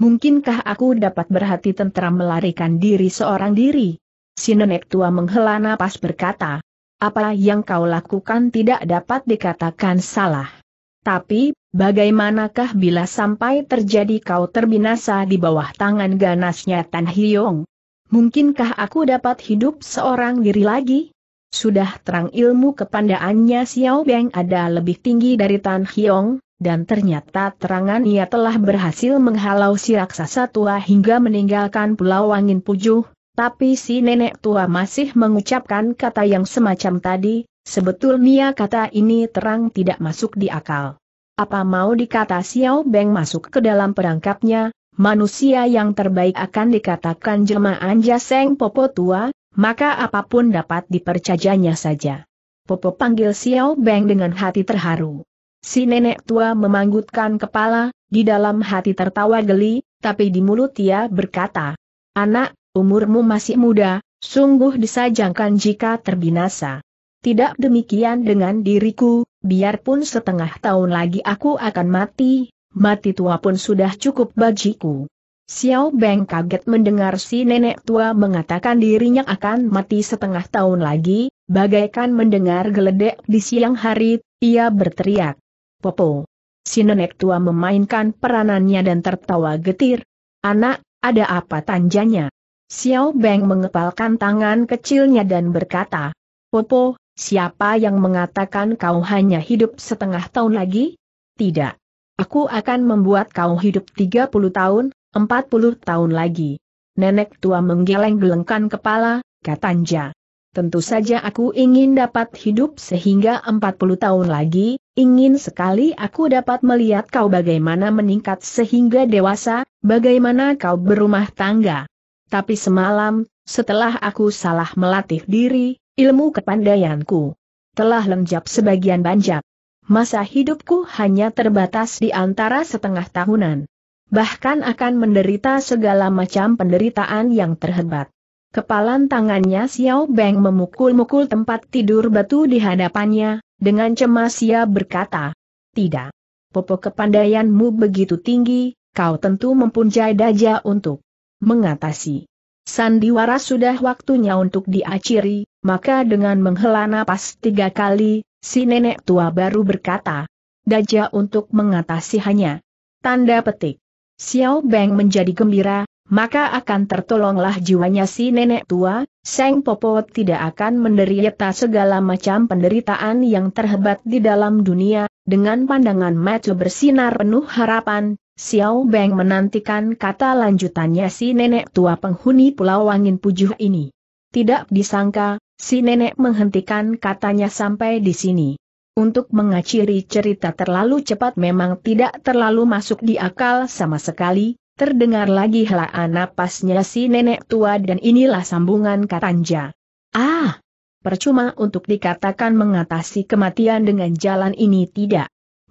Mungkinkah aku dapat berhati tentram melarikan diri seorang diri? Si nenek tua menghela napas berkata, apa yang kau lakukan tidak dapat dikatakan salah. Tapi, Bagaimanakah bila sampai terjadi kau terbinasa di bawah tangan ganasnya Tan Hyong? Mungkinkah aku dapat hidup seorang diri lagi? Sudah terang ilmu kepandaannya Xiao Beng ada lebih tinggi dari Tan Hyong, dan ternyata terangan ia telah berhasil menghalau si raksasa tua hingga meninggalkan pulau Wangin pujuh, tapi si nenek tua masih mengucapkan kata yang semacam tadi, sebetulnya kata ini terang tidak masuk di akal. Apa mau dikata Xiao Beng masuk ke dalam perangkapnya, manusia yang terbaik akan dikatakan jelmaan Jaseng Popo tua, maka apapun dapat dipercayanya saja. Popo panggil Xiao Beng dengan hati terharu. Si nenek tua memanggutkan kepala, di dalam hati tertawa geli, tapi di mulut ia berkata, Anak, umurmu masih muda, sungguh disajangkan jika terbinasa. Tidak demikian dengan diriku, biarpun setengah tahun lagi aku akan mati, mati tua pun sudah cukup bajiku. Xiao Beng kaget mendengar si nenek tua mengatakan dirinya akan mati setengah tahun lagi, bagaikan mendengar geledek di siang hari, ia berteriak. Popo. Si nenek tua memainkan peranannya dan tertawa getir. Anak, ada apa tanjanya? Xiao Beng mengepalkan tangan kecilnya dan berkata, Popo, Siapa yang mengatakan kau hanya hidup setengah tahun lagi? Tidak. Aku akan membuat kau hidup 30 tahun, 40 tahun lagi. Nenek tua menggeleng-gelengkan kepala, katanya. Tentu saja aku ingin dapat hidup sehingga 40 tahun lagi, ingin sekali aku dapat melihat kau bagaimana meningkat sehingga dewasa, bagaimana kau berumah tangga. Tapi semalam, setelah aku salah melatih diri, Ilmu kepandaianku telah lenjap sebagian banjak. Masa hidupku hanya terbatas di antara setengah tahunan. Bahkan akan menderita segala macam penderitaan yang terhebat. Kepalan tangannya Xiao Beng memukul-mukul tempat tidur batu di hadapannya, dengan cemas ia berkata, Tidak. Popo kepandaianmu begitu tinggi, kau tentu mempunyai daja untuk mengatasi. Sandiwara sudah waktunya untuk diaciri, maka dengan menghela napas tiga kali, si nenek tua baru berkata, Daja untuk mengatasi hanya. Tanda petik. Xiao Beng menjadi gembira, maka akan tertolonglah jiwanya si nenek tua, Seng Popo tidak akan menderita segala macam penderitaan yang terhebat di dalam dunia, dengan pandangan mata bersinar penuh harapan, Xiao Beng menantikan kata lanjutannya si nenek tua penghuni Pulau Wangin Pujuh ini. Tidak disangka, Si nenek menghentikan katanya sampai di sini. Untuk mengakhiri cerita terlalu cepat memang tidak terlalu masuk di akal sama sekali, terdengar lagi helaan napasnya si nenek tua dan inilah sambungan katanja. Ah! Percuma untuk dikatakan mengatasi kematian dengan jalan ini tidak.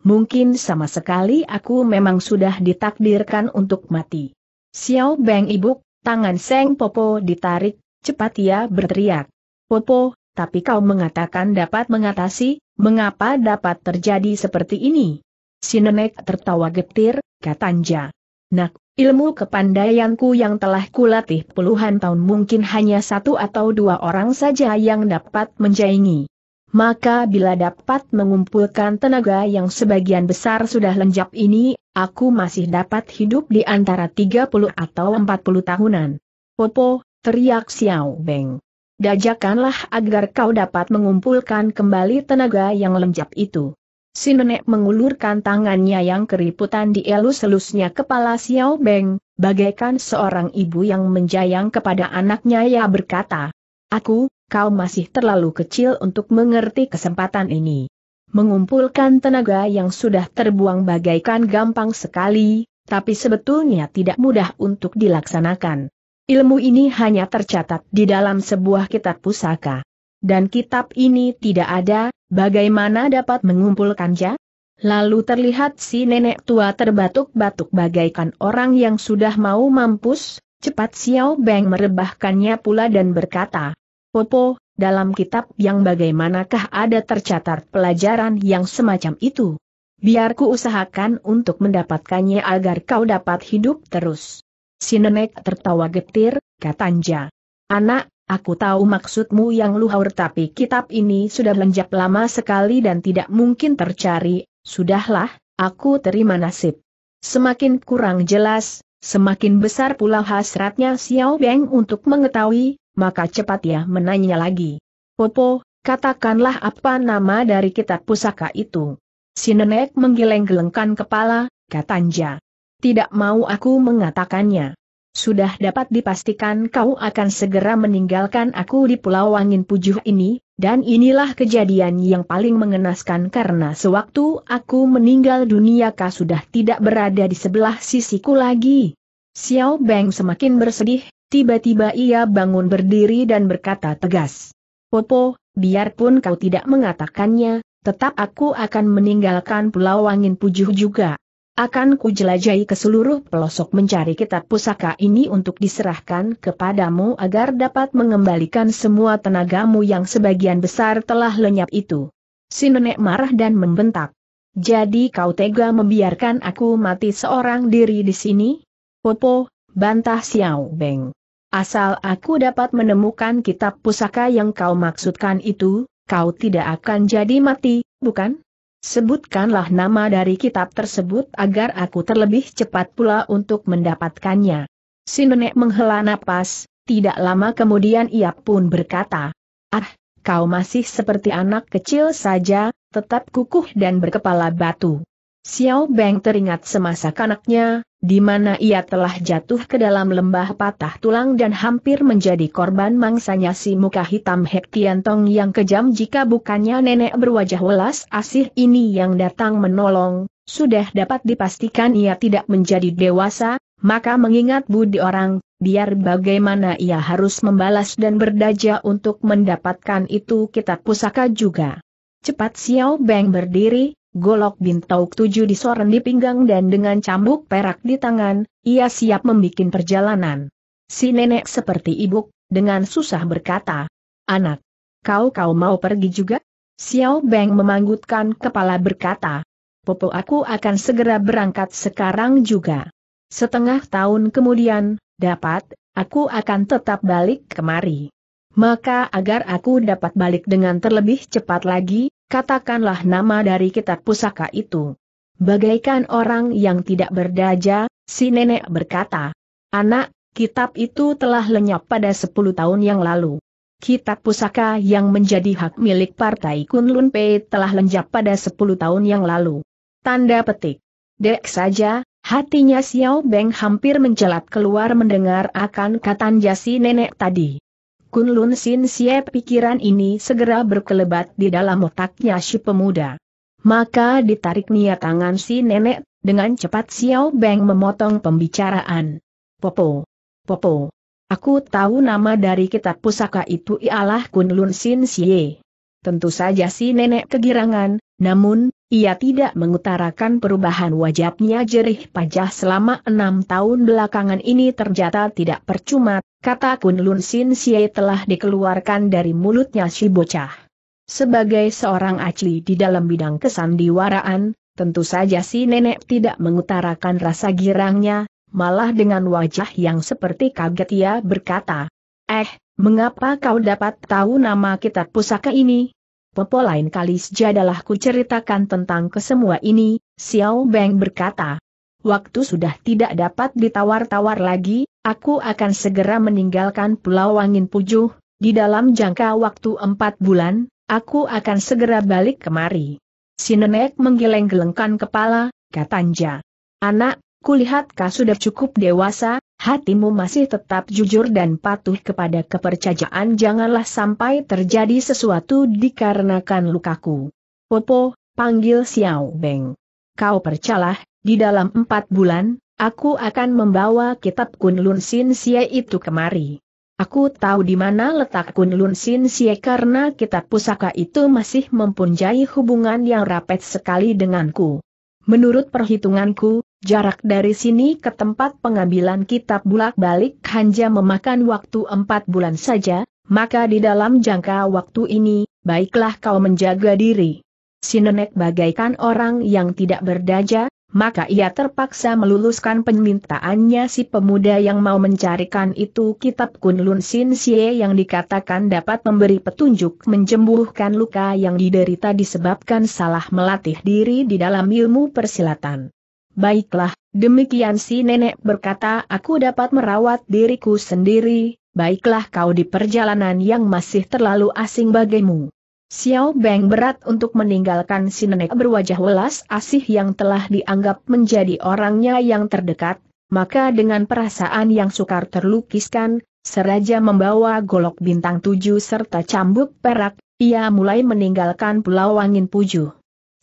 Mungkin sama sekali aku memang sudah ditakdirkan untuk mati. Xiao Beng ibuk, tangan Seng Popo ditarik, cepat ia berteriak. Popo, tapi kau mengatakan dapat mengatasi, mengapa dapat terjadi seperti ini? Si nenek tertawa getir, katanya. Nak, ilmu kepandaianku yang telah kulatih puluhan tahun mungkin hanya satu atau dua orang saja yang dapat menjaingi. Maka bila dapat mengumpulkan tenaga yang sebagian besar sudah lenjap ini, aku masih dapat hidup di antara 30 atau 40 tahunan. Popo, teriak Xiao Beng. Dajakanlah agar kau dapat mengumpulkan kembali tenaga yang lenjap itu. Si nenek mengulurkan tangannya yang keriputan di elus-elusnya kepala Xiao Beng, bagaikan seorang ibu yang menjayang kepada anaknya ia berkata, Aku, kau masih terlalu kecil untuk mengerti kesempatan ini. Mengumpulkan tenaga yang sudah terbuang bagaikan gampang sekali, tapi sebetulnya tidak mudah untuk dilaksanakan. Ilmu ini hanya tercatat di dalam sebuah kitab pusaka. Dan kitab ini tidak ada, bagaimana dapat mengumpulkannya? Lalu terlihat si nenek tua terbatuk-batuk bagaikan orang yang sudah mau mampus, cepat Xiao Beng merebahkannya pula dan berkata, Popo, dalam kitab yang bagaimanakah ada tercatat pelajaran yang semacam itu? Biarku usahakan untuk mendapatkannya agar kau dapat hidup terus. Si nenek tertawa getir, katanya. Anak, Aku tahu maksudmu yang luhur tapi kitab ini sudah lenyap lama sekali dan tidak mungkin tercari, sudahlah, aku terima nasib. Semakin kurang jelas, semakin besar pula hasratnya Xiao Beng untuk mengetahui, maka cepat ya menanya lagi. Popo, katakanlah apa nama dari kitab pusaka itu. Si nenek menggeleng-gelengkan kepala, katanya. Tidak mau aku mengatakannya. Sudah dapat dipastikan kau akan segera meninggalkan aku di Pulau Wangin Pujuh ini, dan inilah kejadian yang paling mengenaskan karena sewaktu aku meninggal dunia kau sudah tidak berada di sebelah sisiku lagi. Xiao Beng semakin bersedih, tiba-tiba ia bangun berdiri dan berkata tegas. Popo, biarpun kau tidak mengatakannya, tetap aku akan meninggalkan Pulau Wangin Pujuh juga. Akan ku jelajahi ke seluruh pelosok mencari kitab pusaka ini untuk diserahkan kepadamu agar dapat mengembalikan semua tenagamu yang sebagian besar telah lenyap itu. Si nenek marah dan membentak. Jadi kau tega membiarkan aku mati seorang diri di sini? Popo, bantah Xiao Beng. Asal aku dapat menemukan kitab pusaka yang kau maksudkan itu, kau tidak akan jadi mati, bukan? Sebutkanlah nama dari kitab tersebut agar aku terlebih cepat pula untuk mendapatkannya. Si nenek menghela napas, tidak lama kemudian ia pun berkata, Ah, kau masih seperti anak kecil saja, tetap kukuh dan berkepala batu. Xiao Beng teringat semasa kanaknya, di mana ia telah jatuh ke dalam lembah patah tulang dan hampir menjadi korban mangsanya si muka hitam Hek Tong yang kejam jika bukannya nenek berwajah welas asih ini yang datang menolong, sudah dapat dipastikan ia tidak menjadi dewasa, maka mengingat budi orang, biar bagaimana ia harus membalas dan berdaja untuk mendapatkan itu kitab pusaka juga. Cepat Xiao Beng berdiri, golok bintauk tujuh disoren di pinggang dan dengan cambuk perak di tangan, ia siap membuat perjalanan. Si nenek seperti ibu, dengan susah berkata, Anak, kau-kau mau pergi juga? Xiao Beng memanggutkan kepala berkata, Popo aku akan segera berangkat sekarang juga. Setengah tahun kemudian, dapat, aku akan tetap balik kemari. Maka agar aku dapat balik dengan terlebih cepat lagi, katakanlah nama dari kitab pusaka itu. Bagaikan orang yang tidak berdaja, si nenek berkata, Anak, kitab itu telah lenyap pada 10 tahun yang lalu. Kitab pusaka yang menjadi hak milik partai Kunlun Pei telah lenyap pada 10 tahun yang lalu. Tanda petik. Dek saja, hatinya Xiao Beng hampir menjelat keluar mendengar akan kataan jasi nenek tadi. Kun Lun Sin Xie pikiran ini segera berkelebat di dalam otaknya si pemuda. Maka ditarik niat tangan si nenek, dengan cepat Xiao Beng memotong pembicaraan. Popo. Popo. Aku tahu nama dari kitab pusaka itu ialah Kun Lun Sin Xie. Tentu saja si nenek kegirangan, namun, ia tidak mengutarakan perubahan wajahnya jerih pajah selama enam tahun belakangan ini ternyata tidak percuma, kata Kun Lun Sin Xie telah dikeluarkan dari mulutnya si bocah. Sebagai seorang acli di dalam bidang kesandiwaraan, tentu saja si nenek tidak mengutarakan rasa girangnya, malah dengan wajah yang seperti kaget ia berkata, Eh, mengapa kau dapat tahu nama kitab pusaka ini? Popo lain kali sejadalah ku ceritakan tentang kesemua ini, Xiao Beng berkata. Waktu sudah tidak dapat ditawar-tawar lagi, aku akan segera meninggalkan Pulau Wangin Pujuh, di dalam jangka waktu empat bulan, aku akan segera balik kemari. Si nenek menggeleng-gelengkan kepala, katanya. Anak, Kulihat kau sudah cukup dewasa, hatimu masih tetap jujur dan patuh kepada kepercayaan janganlah sampai terjadi sesuatu dikarenakan lukaku. Popo, panggil Xiao Beng. Kau percalah, di dalam empat bulan, aku akan membawa kitab Kunlun Sin Xie itu kemari. Aku tahu di mana letak Kunlun Sin Xie karena kitab pusaka itu masih mempunyai hubungan yang rapat sekali denganku. Menurut perhitunganku, Jarak dari sini ke tempat pengambilan kitab bulak-balik hanya memakan waktu empat bulan saja, maka di dalam jangka waktu ini, baiklah kau menjaga diri. Si nenek bagaikan orang yang tidak berdaja, maka ia terpaksa meluluskan permintaannya si pemuda yang mau mencarikan itu kitab Kunlun Sin Xie yang dikatakan dapat memberi petunjuk menjembuhkan luka yang diderita disebabkan salah melatih diri di dalam ilmu persilatan. Baiklah, demikian si nenek berkata aku dapat merawat diriku sendiri, baiklah kau di perjalanan yang masih terlalu asing bagimu. Xiao Beng berat untuk meninggalkan si nenek berwajah welas asih yang telah dianggap menjadi orangnya yang terdekat, maka dengan perasaan yang sukar terlukiskan, seraja membawa golok bintang tujuh serta cambuk perak, ia mulai meninggalkan pulau angin pujuh.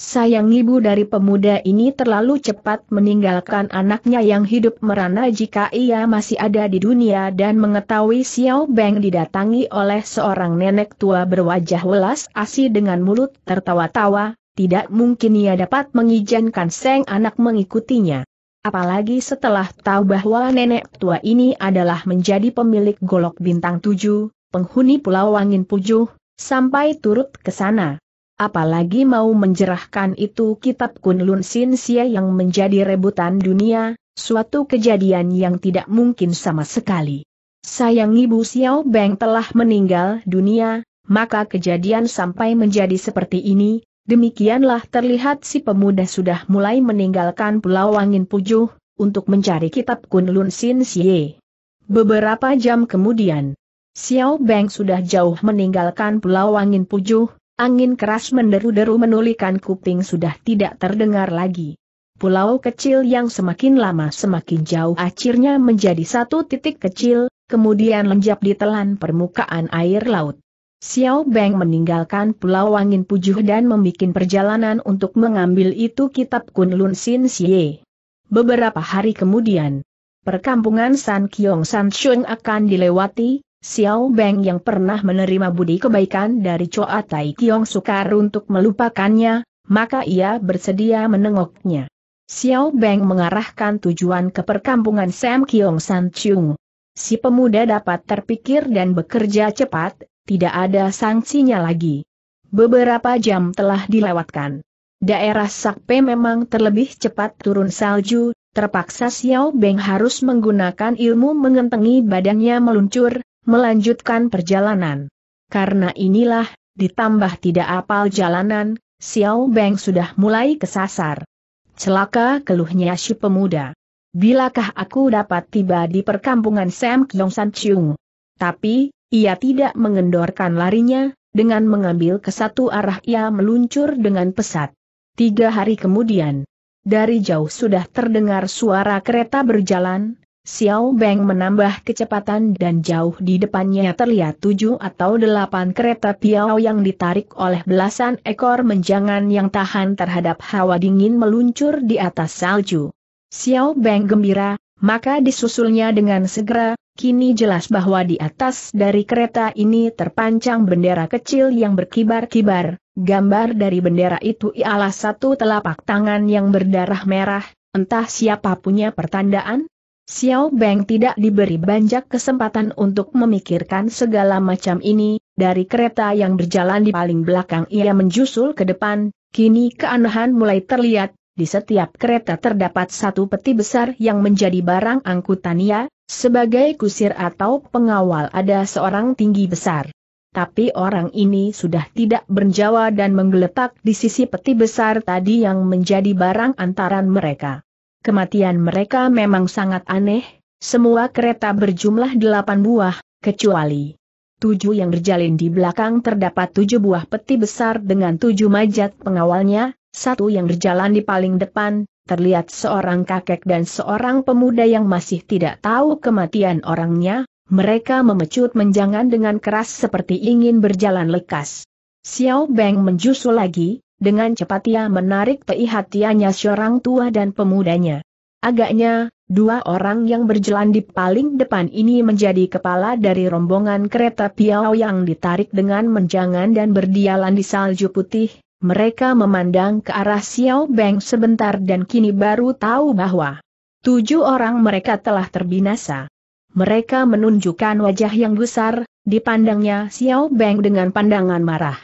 Sayang ibu dari pemuda ini terlalu cepat meninggalkan anaknya yang hidup merana jika ia masih ada di dunia dan mengetahui Xiao Beng didatangi oleh seorang nenek tua berwajah welas asih dengan mulut tertawa-tawa, tidak mungkin ia dapat mengizinkan Seng anak mengikutinya. Apalagi setelah tahu bahwa nenek tua ini adalah menjadi pemilik golok bintang tujuh, penghuni pulau Wangin Pujuh, sampai turut ke sana. Apalagi mau menjerahkan itu kitab Kunlun Sin Sia yang menjadi rebutan dunia, suatu kejadian yang tidak mungkin sama sekali. Sayang Ibu Xiao Beng telah meninggal dunia, maka kejadian sampai menjadi seperti ini, demikianlah terlihat si pemuda sudah mulai meninggalkan Pulau Wangin Pujuh, untuk mencari kitab Kunlun Sin Sia. Beberapa jam kemudian, Xiao Beng sudah jauh meninggalkan Pulau Wangin Pujuh, Angin keras menderu-deru menulikan kuping sudah tidak terdengar lagi. Pulau kecil yang semakin lama semakin jauh akhirnya menjadi satu titik kecil, kemudian lenjap telan permukaan air laut. Xiao Beng meninggalkan Pulau Angin Pujuh dan membuat perjalanan untuk mengambil itu kitab Kunlun Sin Xie. Beberapa hari kemudian, perkampungan San Kiong San Shun akan dilewati, Xiao Beng yang pernah menerima budi kebaikan dari Choa Tai Tiong sukar untuk melupakannya, maka ia bersedia menengoknya. Xiao Beng mengarahkan tujuan ke perkampungan Sam Kiong San Chung. Si pemuda dapat terpikir dan bekerja cepat, tidak ada sanksinya lagi. Beberapa jam telah dilewatkan. Daerah Sakpe memang terlebih cepat turun salju, terpaksa Xiao Beng harus menggunakan ilmu mengentengi badannya meluncur, melanjutkan perjalanan. Karena inilah, ditambah tidak apal jalanan, Xiao Beng sudah mulai kesasar. Celaka keluhnya si pemuda. Bilakah aku dapat tiba di perkampungan Sam Kyong San Chiung? Tapi, ia tidak mengendorkan larinya, dengan mengambil ke satu arah ia meluncur dengan pesat. Tiga hari kemudian, dari jauh sudah terdengar suara kereta berjalan, Xiao Beng menambah kecepatan dan jauh di depannya terlihat tujuh atau delapan kereta piau yang ditarik oleh belasan ekor menjangan yang tahan terhadap hawa dingin meluncur di atas salju. Xiao Beng gembira, maka disusulnya dengan segera, kini jelas bahwa di atas dari kereta ini terpancang bendera kecil yang berkibar-kibar, gambar dari bendera itu ialah satu telapak tangan yang berdarah merah, entah siapa punya pertandaan, Xiao Beng tidak diberi banyak kesempatan untuk memikirkan segala macam ini, dari kereta yang berjalan di paling belakang ia menjusul ke depan, kini keanehan mulai terlihat, di setiap kereta terdapat satu peti besar yang menjadi barang angkutan ia, sebagai kusir atau pengawal ada seorang tinggi besar. Tapi orang ini sudah tidak berjawa dan menggeletak di sisi peti besar tadi yang menjadi barang antaran mereka. Kematian mereka memang sangat aneh, semua kereta berjumlah delapan buah, kecuali tujuh yang berjalin di belakang terdapat tujuh buah peti besar dengan tujuh majat pengawalnya, satu yang berjalan di paling depan, terlihat seorang kakek dan seorang pemuda yang masih tidak tahu kematian orangnya, mereka memecut menjangan dengan keras seperti ingin berjalan lekas. Xiao Beng menjusul lagi, dengan cepat ia menarik perhatiannya seorang tua dan pemudanya. Agaknya, dua orang yang berjalan di paling depan ini menjadi kepala dari rombongan kereta piau yang ditarik dengan menjangan dan berdialan di salju putih, mereka memandang ke arah Xiao Beng sebentar dan kini baru tahu bahwa tujuh orang mereka telah terbinasa. Mereka menunjukkan wajah yang besar. dipandangnya Xiao Beng dengan pandangan marah.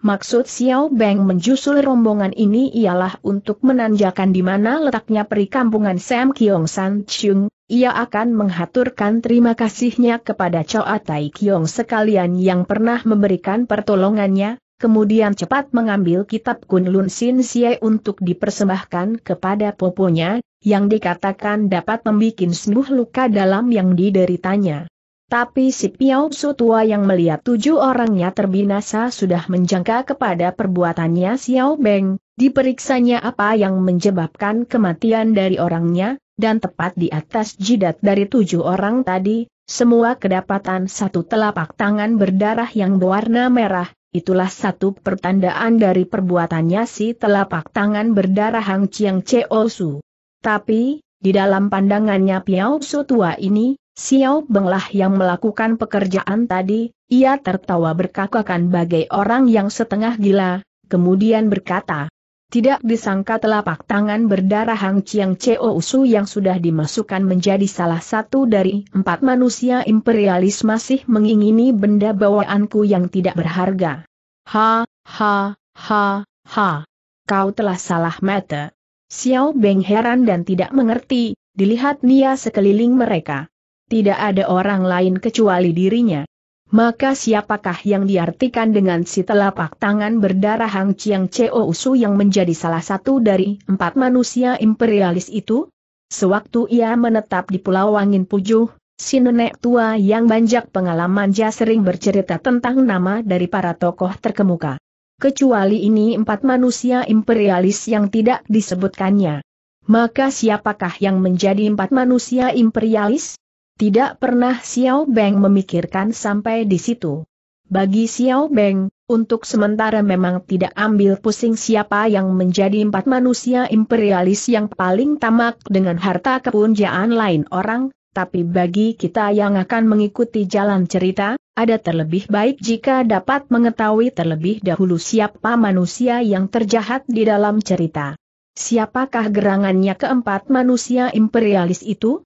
Maksud Xiao Beng menjusul rombongan ini ialah untuk menanjakan di mana letaknya perikampungan Sam Kiong San Chung, ia akan menghaturkan terima kasihnya kepada Choa Tai Kiong sekalian yang pernah memberikan pertolongannya, kemudian cepat mengambil kitab Kun Lun Sin Xie untuk dipersembahkan kepada poponya, yang dikatakan dapat membuat sembuh luka dalam yang dideritanya. Tapi si Piao Su tua yang melihat tujuh orangnya terbinasa sudah menjangka kepada perbuatannya Xiao Beng, diperiksanya apa yang menyebabkan kematian dari orangnya, dan tepat di atas jidat dari tujuh orang tadi, semua kedapatan satu telapak tangan berdarah yang berwarna merah, itulah satu pertandaan dari perbuatannya si telapak tangan berdarah Hang Chiang Cheo Su. Tapi, di dalam pandangannya Piao Su tua ini, Xiao Benglah yang melakukan pekerjaan tadi, ia tertawa berkakakan bagai orang yang setengah gila, kemudian berkata, tidak disangka telapak tangan berdarah Hang Chiang Cheo Usu yang sudah dimasukkan menjadi salah satu dari empat manusia imperialis masih mengingini benda bawaanku yang tidak berharga. Ha, ha, ha, ha. Kau telah salah mata. Xiao Beng heran dan tidak mengerti, dilihat Nia sekeliling mereka tidak ada orang lain kecuali dirinya. Maka siapakah yang diartikan dengan si telapak tangan berdarah Hang Chiang Cheo Usu yang menjadi salah satu dari empat manusia imperialis itu? Sewaktu ia menetap di Pulau Wangin Pujuh, si nenek tua yang banyak pengalaman jah sering bercerita tentang nama dari para tokoh terkemuka. Kecuali ini empat manusia imperialis yang tidak disebutkannya. Maka siapakah yang menjadi empat manusia imperialis? Tidak pernah Xiao Beng memikirkan sampai di situ. Bagi Xiao Beng, untuk sementara memang tidak ambil pusing siapa yang menjadi empat manusia imperialis yang paling tamak dengan harta kepunjaan lain orang, tapi bagi kita yang akan mengikuti jalan cerita, ada terlebih baik jika dapat mengetahui terlebih dahulu siapa manusia yang terjahat di dalam cerita. Siapakah gerangannya keempat manusia imperialis itu?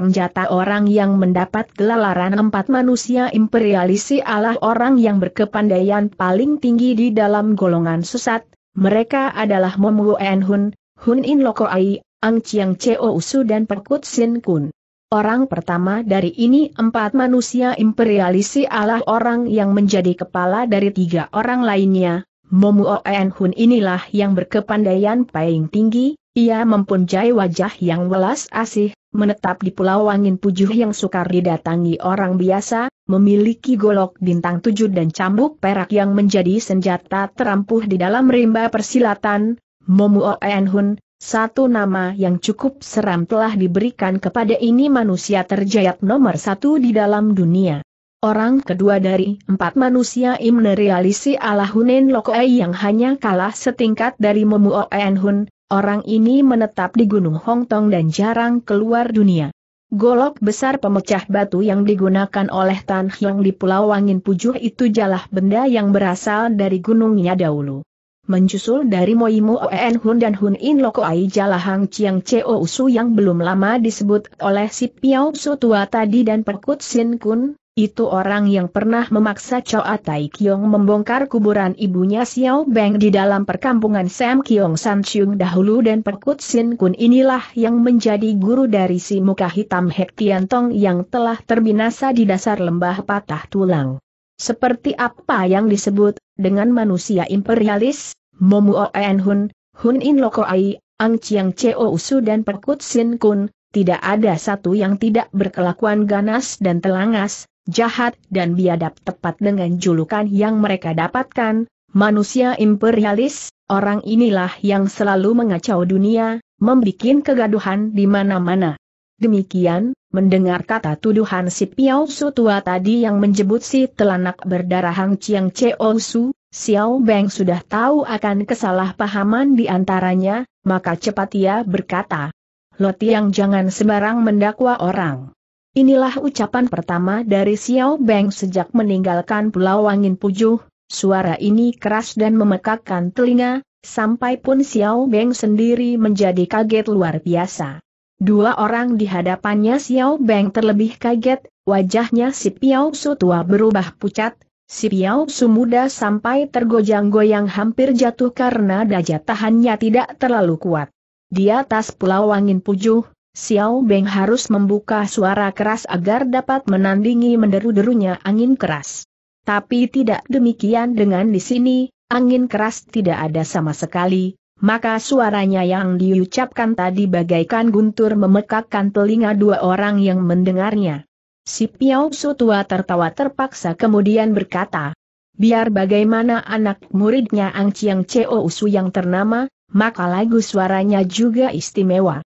senjata orang yang mendapat gelaran empat manusia imperialisi adalah orang yang berkepandaian paling tinggi di dalam golongan sesat, mereka adalah Momu En Hun, Hun In Lokoai, Ang Chiang Cheo Usu dan Perkut Sin Kun. Orang pertama dari ini empat manusia imperialisi adalah orang yang menjadi kepala dari tiga orang lainnya, Momu En Hun inilah yang berkepandaian paling tinggi, ia mempunyai wajah yang welas asih, menetap di Pulau Wangin Pujuh yang sukar didatangi orang biasa, memiliki golok bintang tujuh dan cambuk perak yang menjadi senjata terampuh di dalam rimba persilatan, Momu Enhun, satu nama yang cukup seram telah diberikan kepada ini manusia terjayat nomor satu di dalam dunia. Orang kedua dari empat manusia imnerialisi ala Hunen Lokoe yang hanya kalah setingkat dari Momu Enhun, Orang ini menetap di Gunung Hongtong dan jarang keluar dunia. Golok besar pemecah batu yang digunakan oleh Tan Hyang di Pulau Wangin Pujuh itu jalah benda yang berasal dari gunungnya dahulu. Mencusul dari Moimu En Hun dan Hun In Lokoai Hang Chiang Cheo Su yang belum lama disebut oleh si Piao Su tua tadi dan Perkut Sin Kun, itu orang yang pernah memaksa Choa Tai Kiong membongkar kuburan ibunya Xiao Beng di dalam perkampungan Sam Kiong San Chiung dahulu dan Perkut Sin Kun inilah yang menjadi guru dari si muka hitam Hek Tian Tong yang telah terbinasa di dasar lembah patah tulang. Seperti apa yang disebut, dengan manusia imperialis, O En Hun, Hun In Loko Ai, Ang Chiang Cheo Usu dan Perkut Sin Kun, tidak ada satu yang tidak berkelakuan ganas dan telangas, jahat dan biadab tepat dengan julukan yang mereka dapatkan, manusia imperialis, orang inilah yang selalu mengacau dunia, membuat kegaduhan di mana-mana. Demikian, mendengar kata tuduhan si Piao Su tua tadi yang menjebut si telanak berdarah Hang Chiang Cheo Su, Xiao Beng sudah tahu akan kesalahpahaman di antaranya, maka cepat ia berkata, Lo Tiang jangan sembarang mendakwa orang. Inilah ucapan pertama dari Xiao Beng sejak meninggalkan Pulau Angin Pujuh, suara ini keras dan memekakkan telinga, sampai pun Xiao Beng sendiri menjadi kaget luar biasa. Dua orang di hadapannya Xiao Beng terlebih kaget, wajahnya si Piao Su tua berubah pucat, si Piao Su muda sampai tergoyang-goyang hampir jatuh karena daya tahannya tidak terlalu kuat. Di atas Pulau Angin Pujuh, Xiao Beng harus membuka suara keras agar dapat menandingi menderu-derunya angin keras. Tapi tidak demikian dengan di sini, angin keras tidak ada sama sekali, maka suaranya yang diucapkan tadi bagaikan guntur memekakkan telinga dua orang yang mendengarnya. Si Piao Su tua tertawa terpaksa kemudian berkata, Biar bagaimana anak muridnya Ang Chiang Cheo Usu yang ternama, maka lagu suaranya juga istimewa.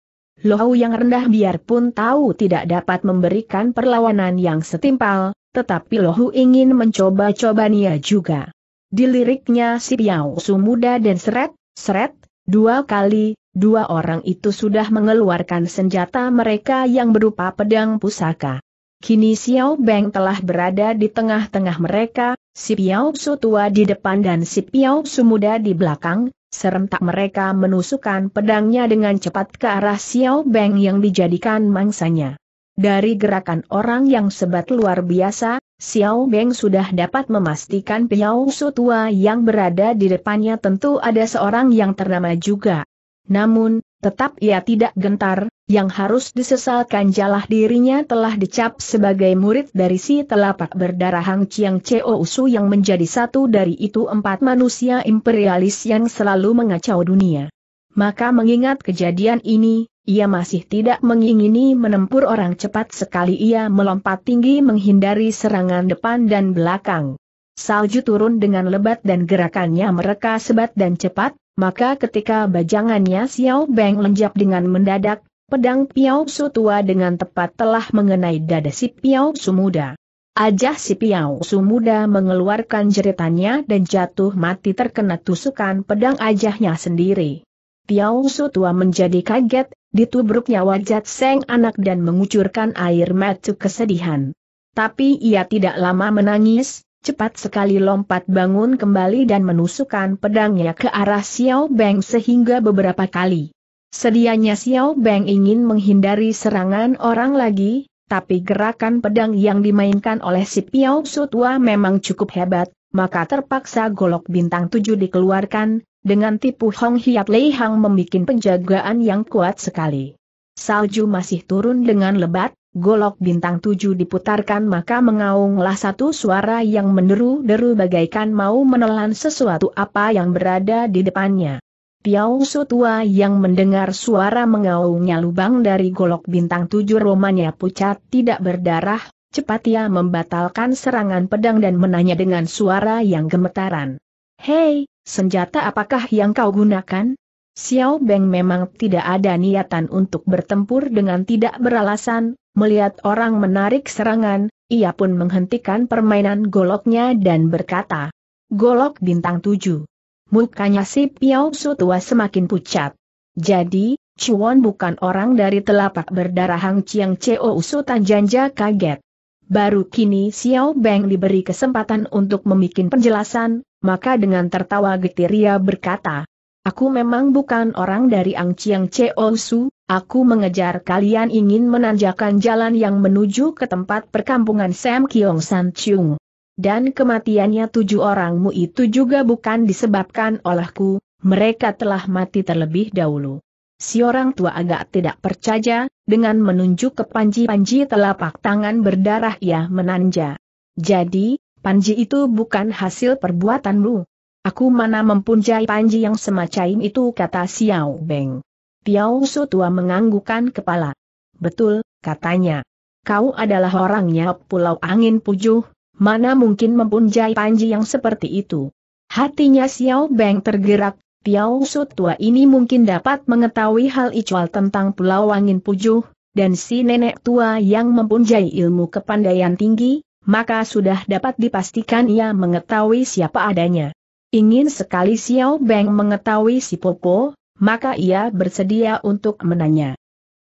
Lohau yang rendah biarpun tahu tidak dapat memberikan perlawanan yang setimpal, tetapi Lohu ingin mencoba-cobanya juga. Diliriknya si Piao Su muda dan seret, seret, dua kali, dua orang itu sudah mengeluarkan senjata mereka yang berupa pedang pusaka. Kini Xiao Beng telah berada di tengah-tengah mereka, si Piao Su tua di depan dan si Piao Su muda di belakang, serentak mereka menusukkan pedangnya dengan cepat ke arah Xiao Beng yang dijadikan mangsanya. Dari gerakan orang yang sebat luar biasa, Xiao Beng sudah dapat memastikan Piao Su tua yang berada di depannya tentu ada seorang yang ternama juga. Namun, tetap ia tidak gentar, yang harus disesalkan jalah dirinya telah dicap sebagai murid dari si telapak berdarah Hang Chiang Cheo Usu yang menjadi satu dari itu empat manusia imperialis yang selalu mengacau dunia. Maka mengingat kejadian ini, ia masih tidak mengingini menempur orang cepat sekali ia melompat tinggi menghindari serangan depan dan belakang. Salju turun dengan lebat dan gerakannya mereka sebat dan cepat, maka ketika bajangannya Xiao Beng lenjap dengan mendadak, Pedang Piao Su tua dengan tepat telah mengenai dada si Piao Su muda. Ajah si Piao Su muda mengeluarkan jeritannya dan jatuh mati terkena tusukan pedang ajahnya sendiri. Piao Su tua menjadi kaget, ditubruknya wajah Seng anak dan mengucurkan air mata kesedihan. Tapi ia tidak lama menangis, cepat sekali lompat bangun kembali dan menusukkan pedangnya ke arah Xiao Beng sehingga beberapa kali. Sedianya Xiao Beng ingin menghindari serangan orang lagi, tapi gerakan pedang yang dimainkan oleh si Piao Sutua memang cukup hebat, maka terpaksa golok bintang tujuh dikeluarkan, dengan tipu Hong Hiat Lei Hang membuat penjagaan yang kuat sekali. Salju masih turun dengan lebat, golok bintang tujuh diputarkan maka mengaunglah satu suara yang menderu-deru bagaikan mau menelan sesuatu apa yang berada di depannya. Piau Su tua yang mendengar suara mengaungnya lubang dari golok bintang tujuh romanya pucat tidak berdarah, cepat ia membatalkan serangan pedang dan menanya dengan suara yang gemetaran. Hei, senjata apakah yang kau gunakan? Xiao Beng memang tidak ada niatan untuk bertempur dengan tidak beralasan, melihat orang menarik serangan, ia pun menghentikan permainan goloknya dan berkata, Golok bintang tujuh mukanya si Piao Su tua semakin pucat. Jadi, Chuan bukan orang dari telapak berdarah Hang Chiang Cheo Usutan Tanjanja kaget. Baru kini Xiao Beng diberi kesempatan untuk memikin penjelasan, maka dengan tertawa getir ia berkata, Aku memang bukan orang dari Ang Chiang Cheo Su, aku mengejar kalian ingin menanjakan jalan yang menuju ke tempat perkampungan Sam Kiong San Chung. Dan kematiannya tujuh orangmu itu juga bukan disebabkan olehku, mereka telah mati terlebih dahulu. Si orang tua agak tidak percaya, dengan menunjuk ke Panji-Panji telapak tangan berdarah ia menanja. Jadi, Panji itu bukan hasil perbuatanmu. Aku mana mempunyai Panji yang semacam itu kata Xiao Beng. Piao Su tua menganggukan kepala. Betul, katanya. Kau adalah orangnya Pulau Angin Pujuh, mana mungkin mempunjai Panji yang seperti itu. Hatinya Xiao Beng tergerak, Piao Su tua ini mungkin dapat mengetahui hal icual tentang Pulau Wangin Pujuh, dan si nenek tua yang mempunyai ilmu kepandaian tinggi, maka sudah dapat dipastikan ia mengetahui siapa adanya. Ingin sekali Xiao Beng mengetahui si Popo, maka ia bersedia untuk menanya.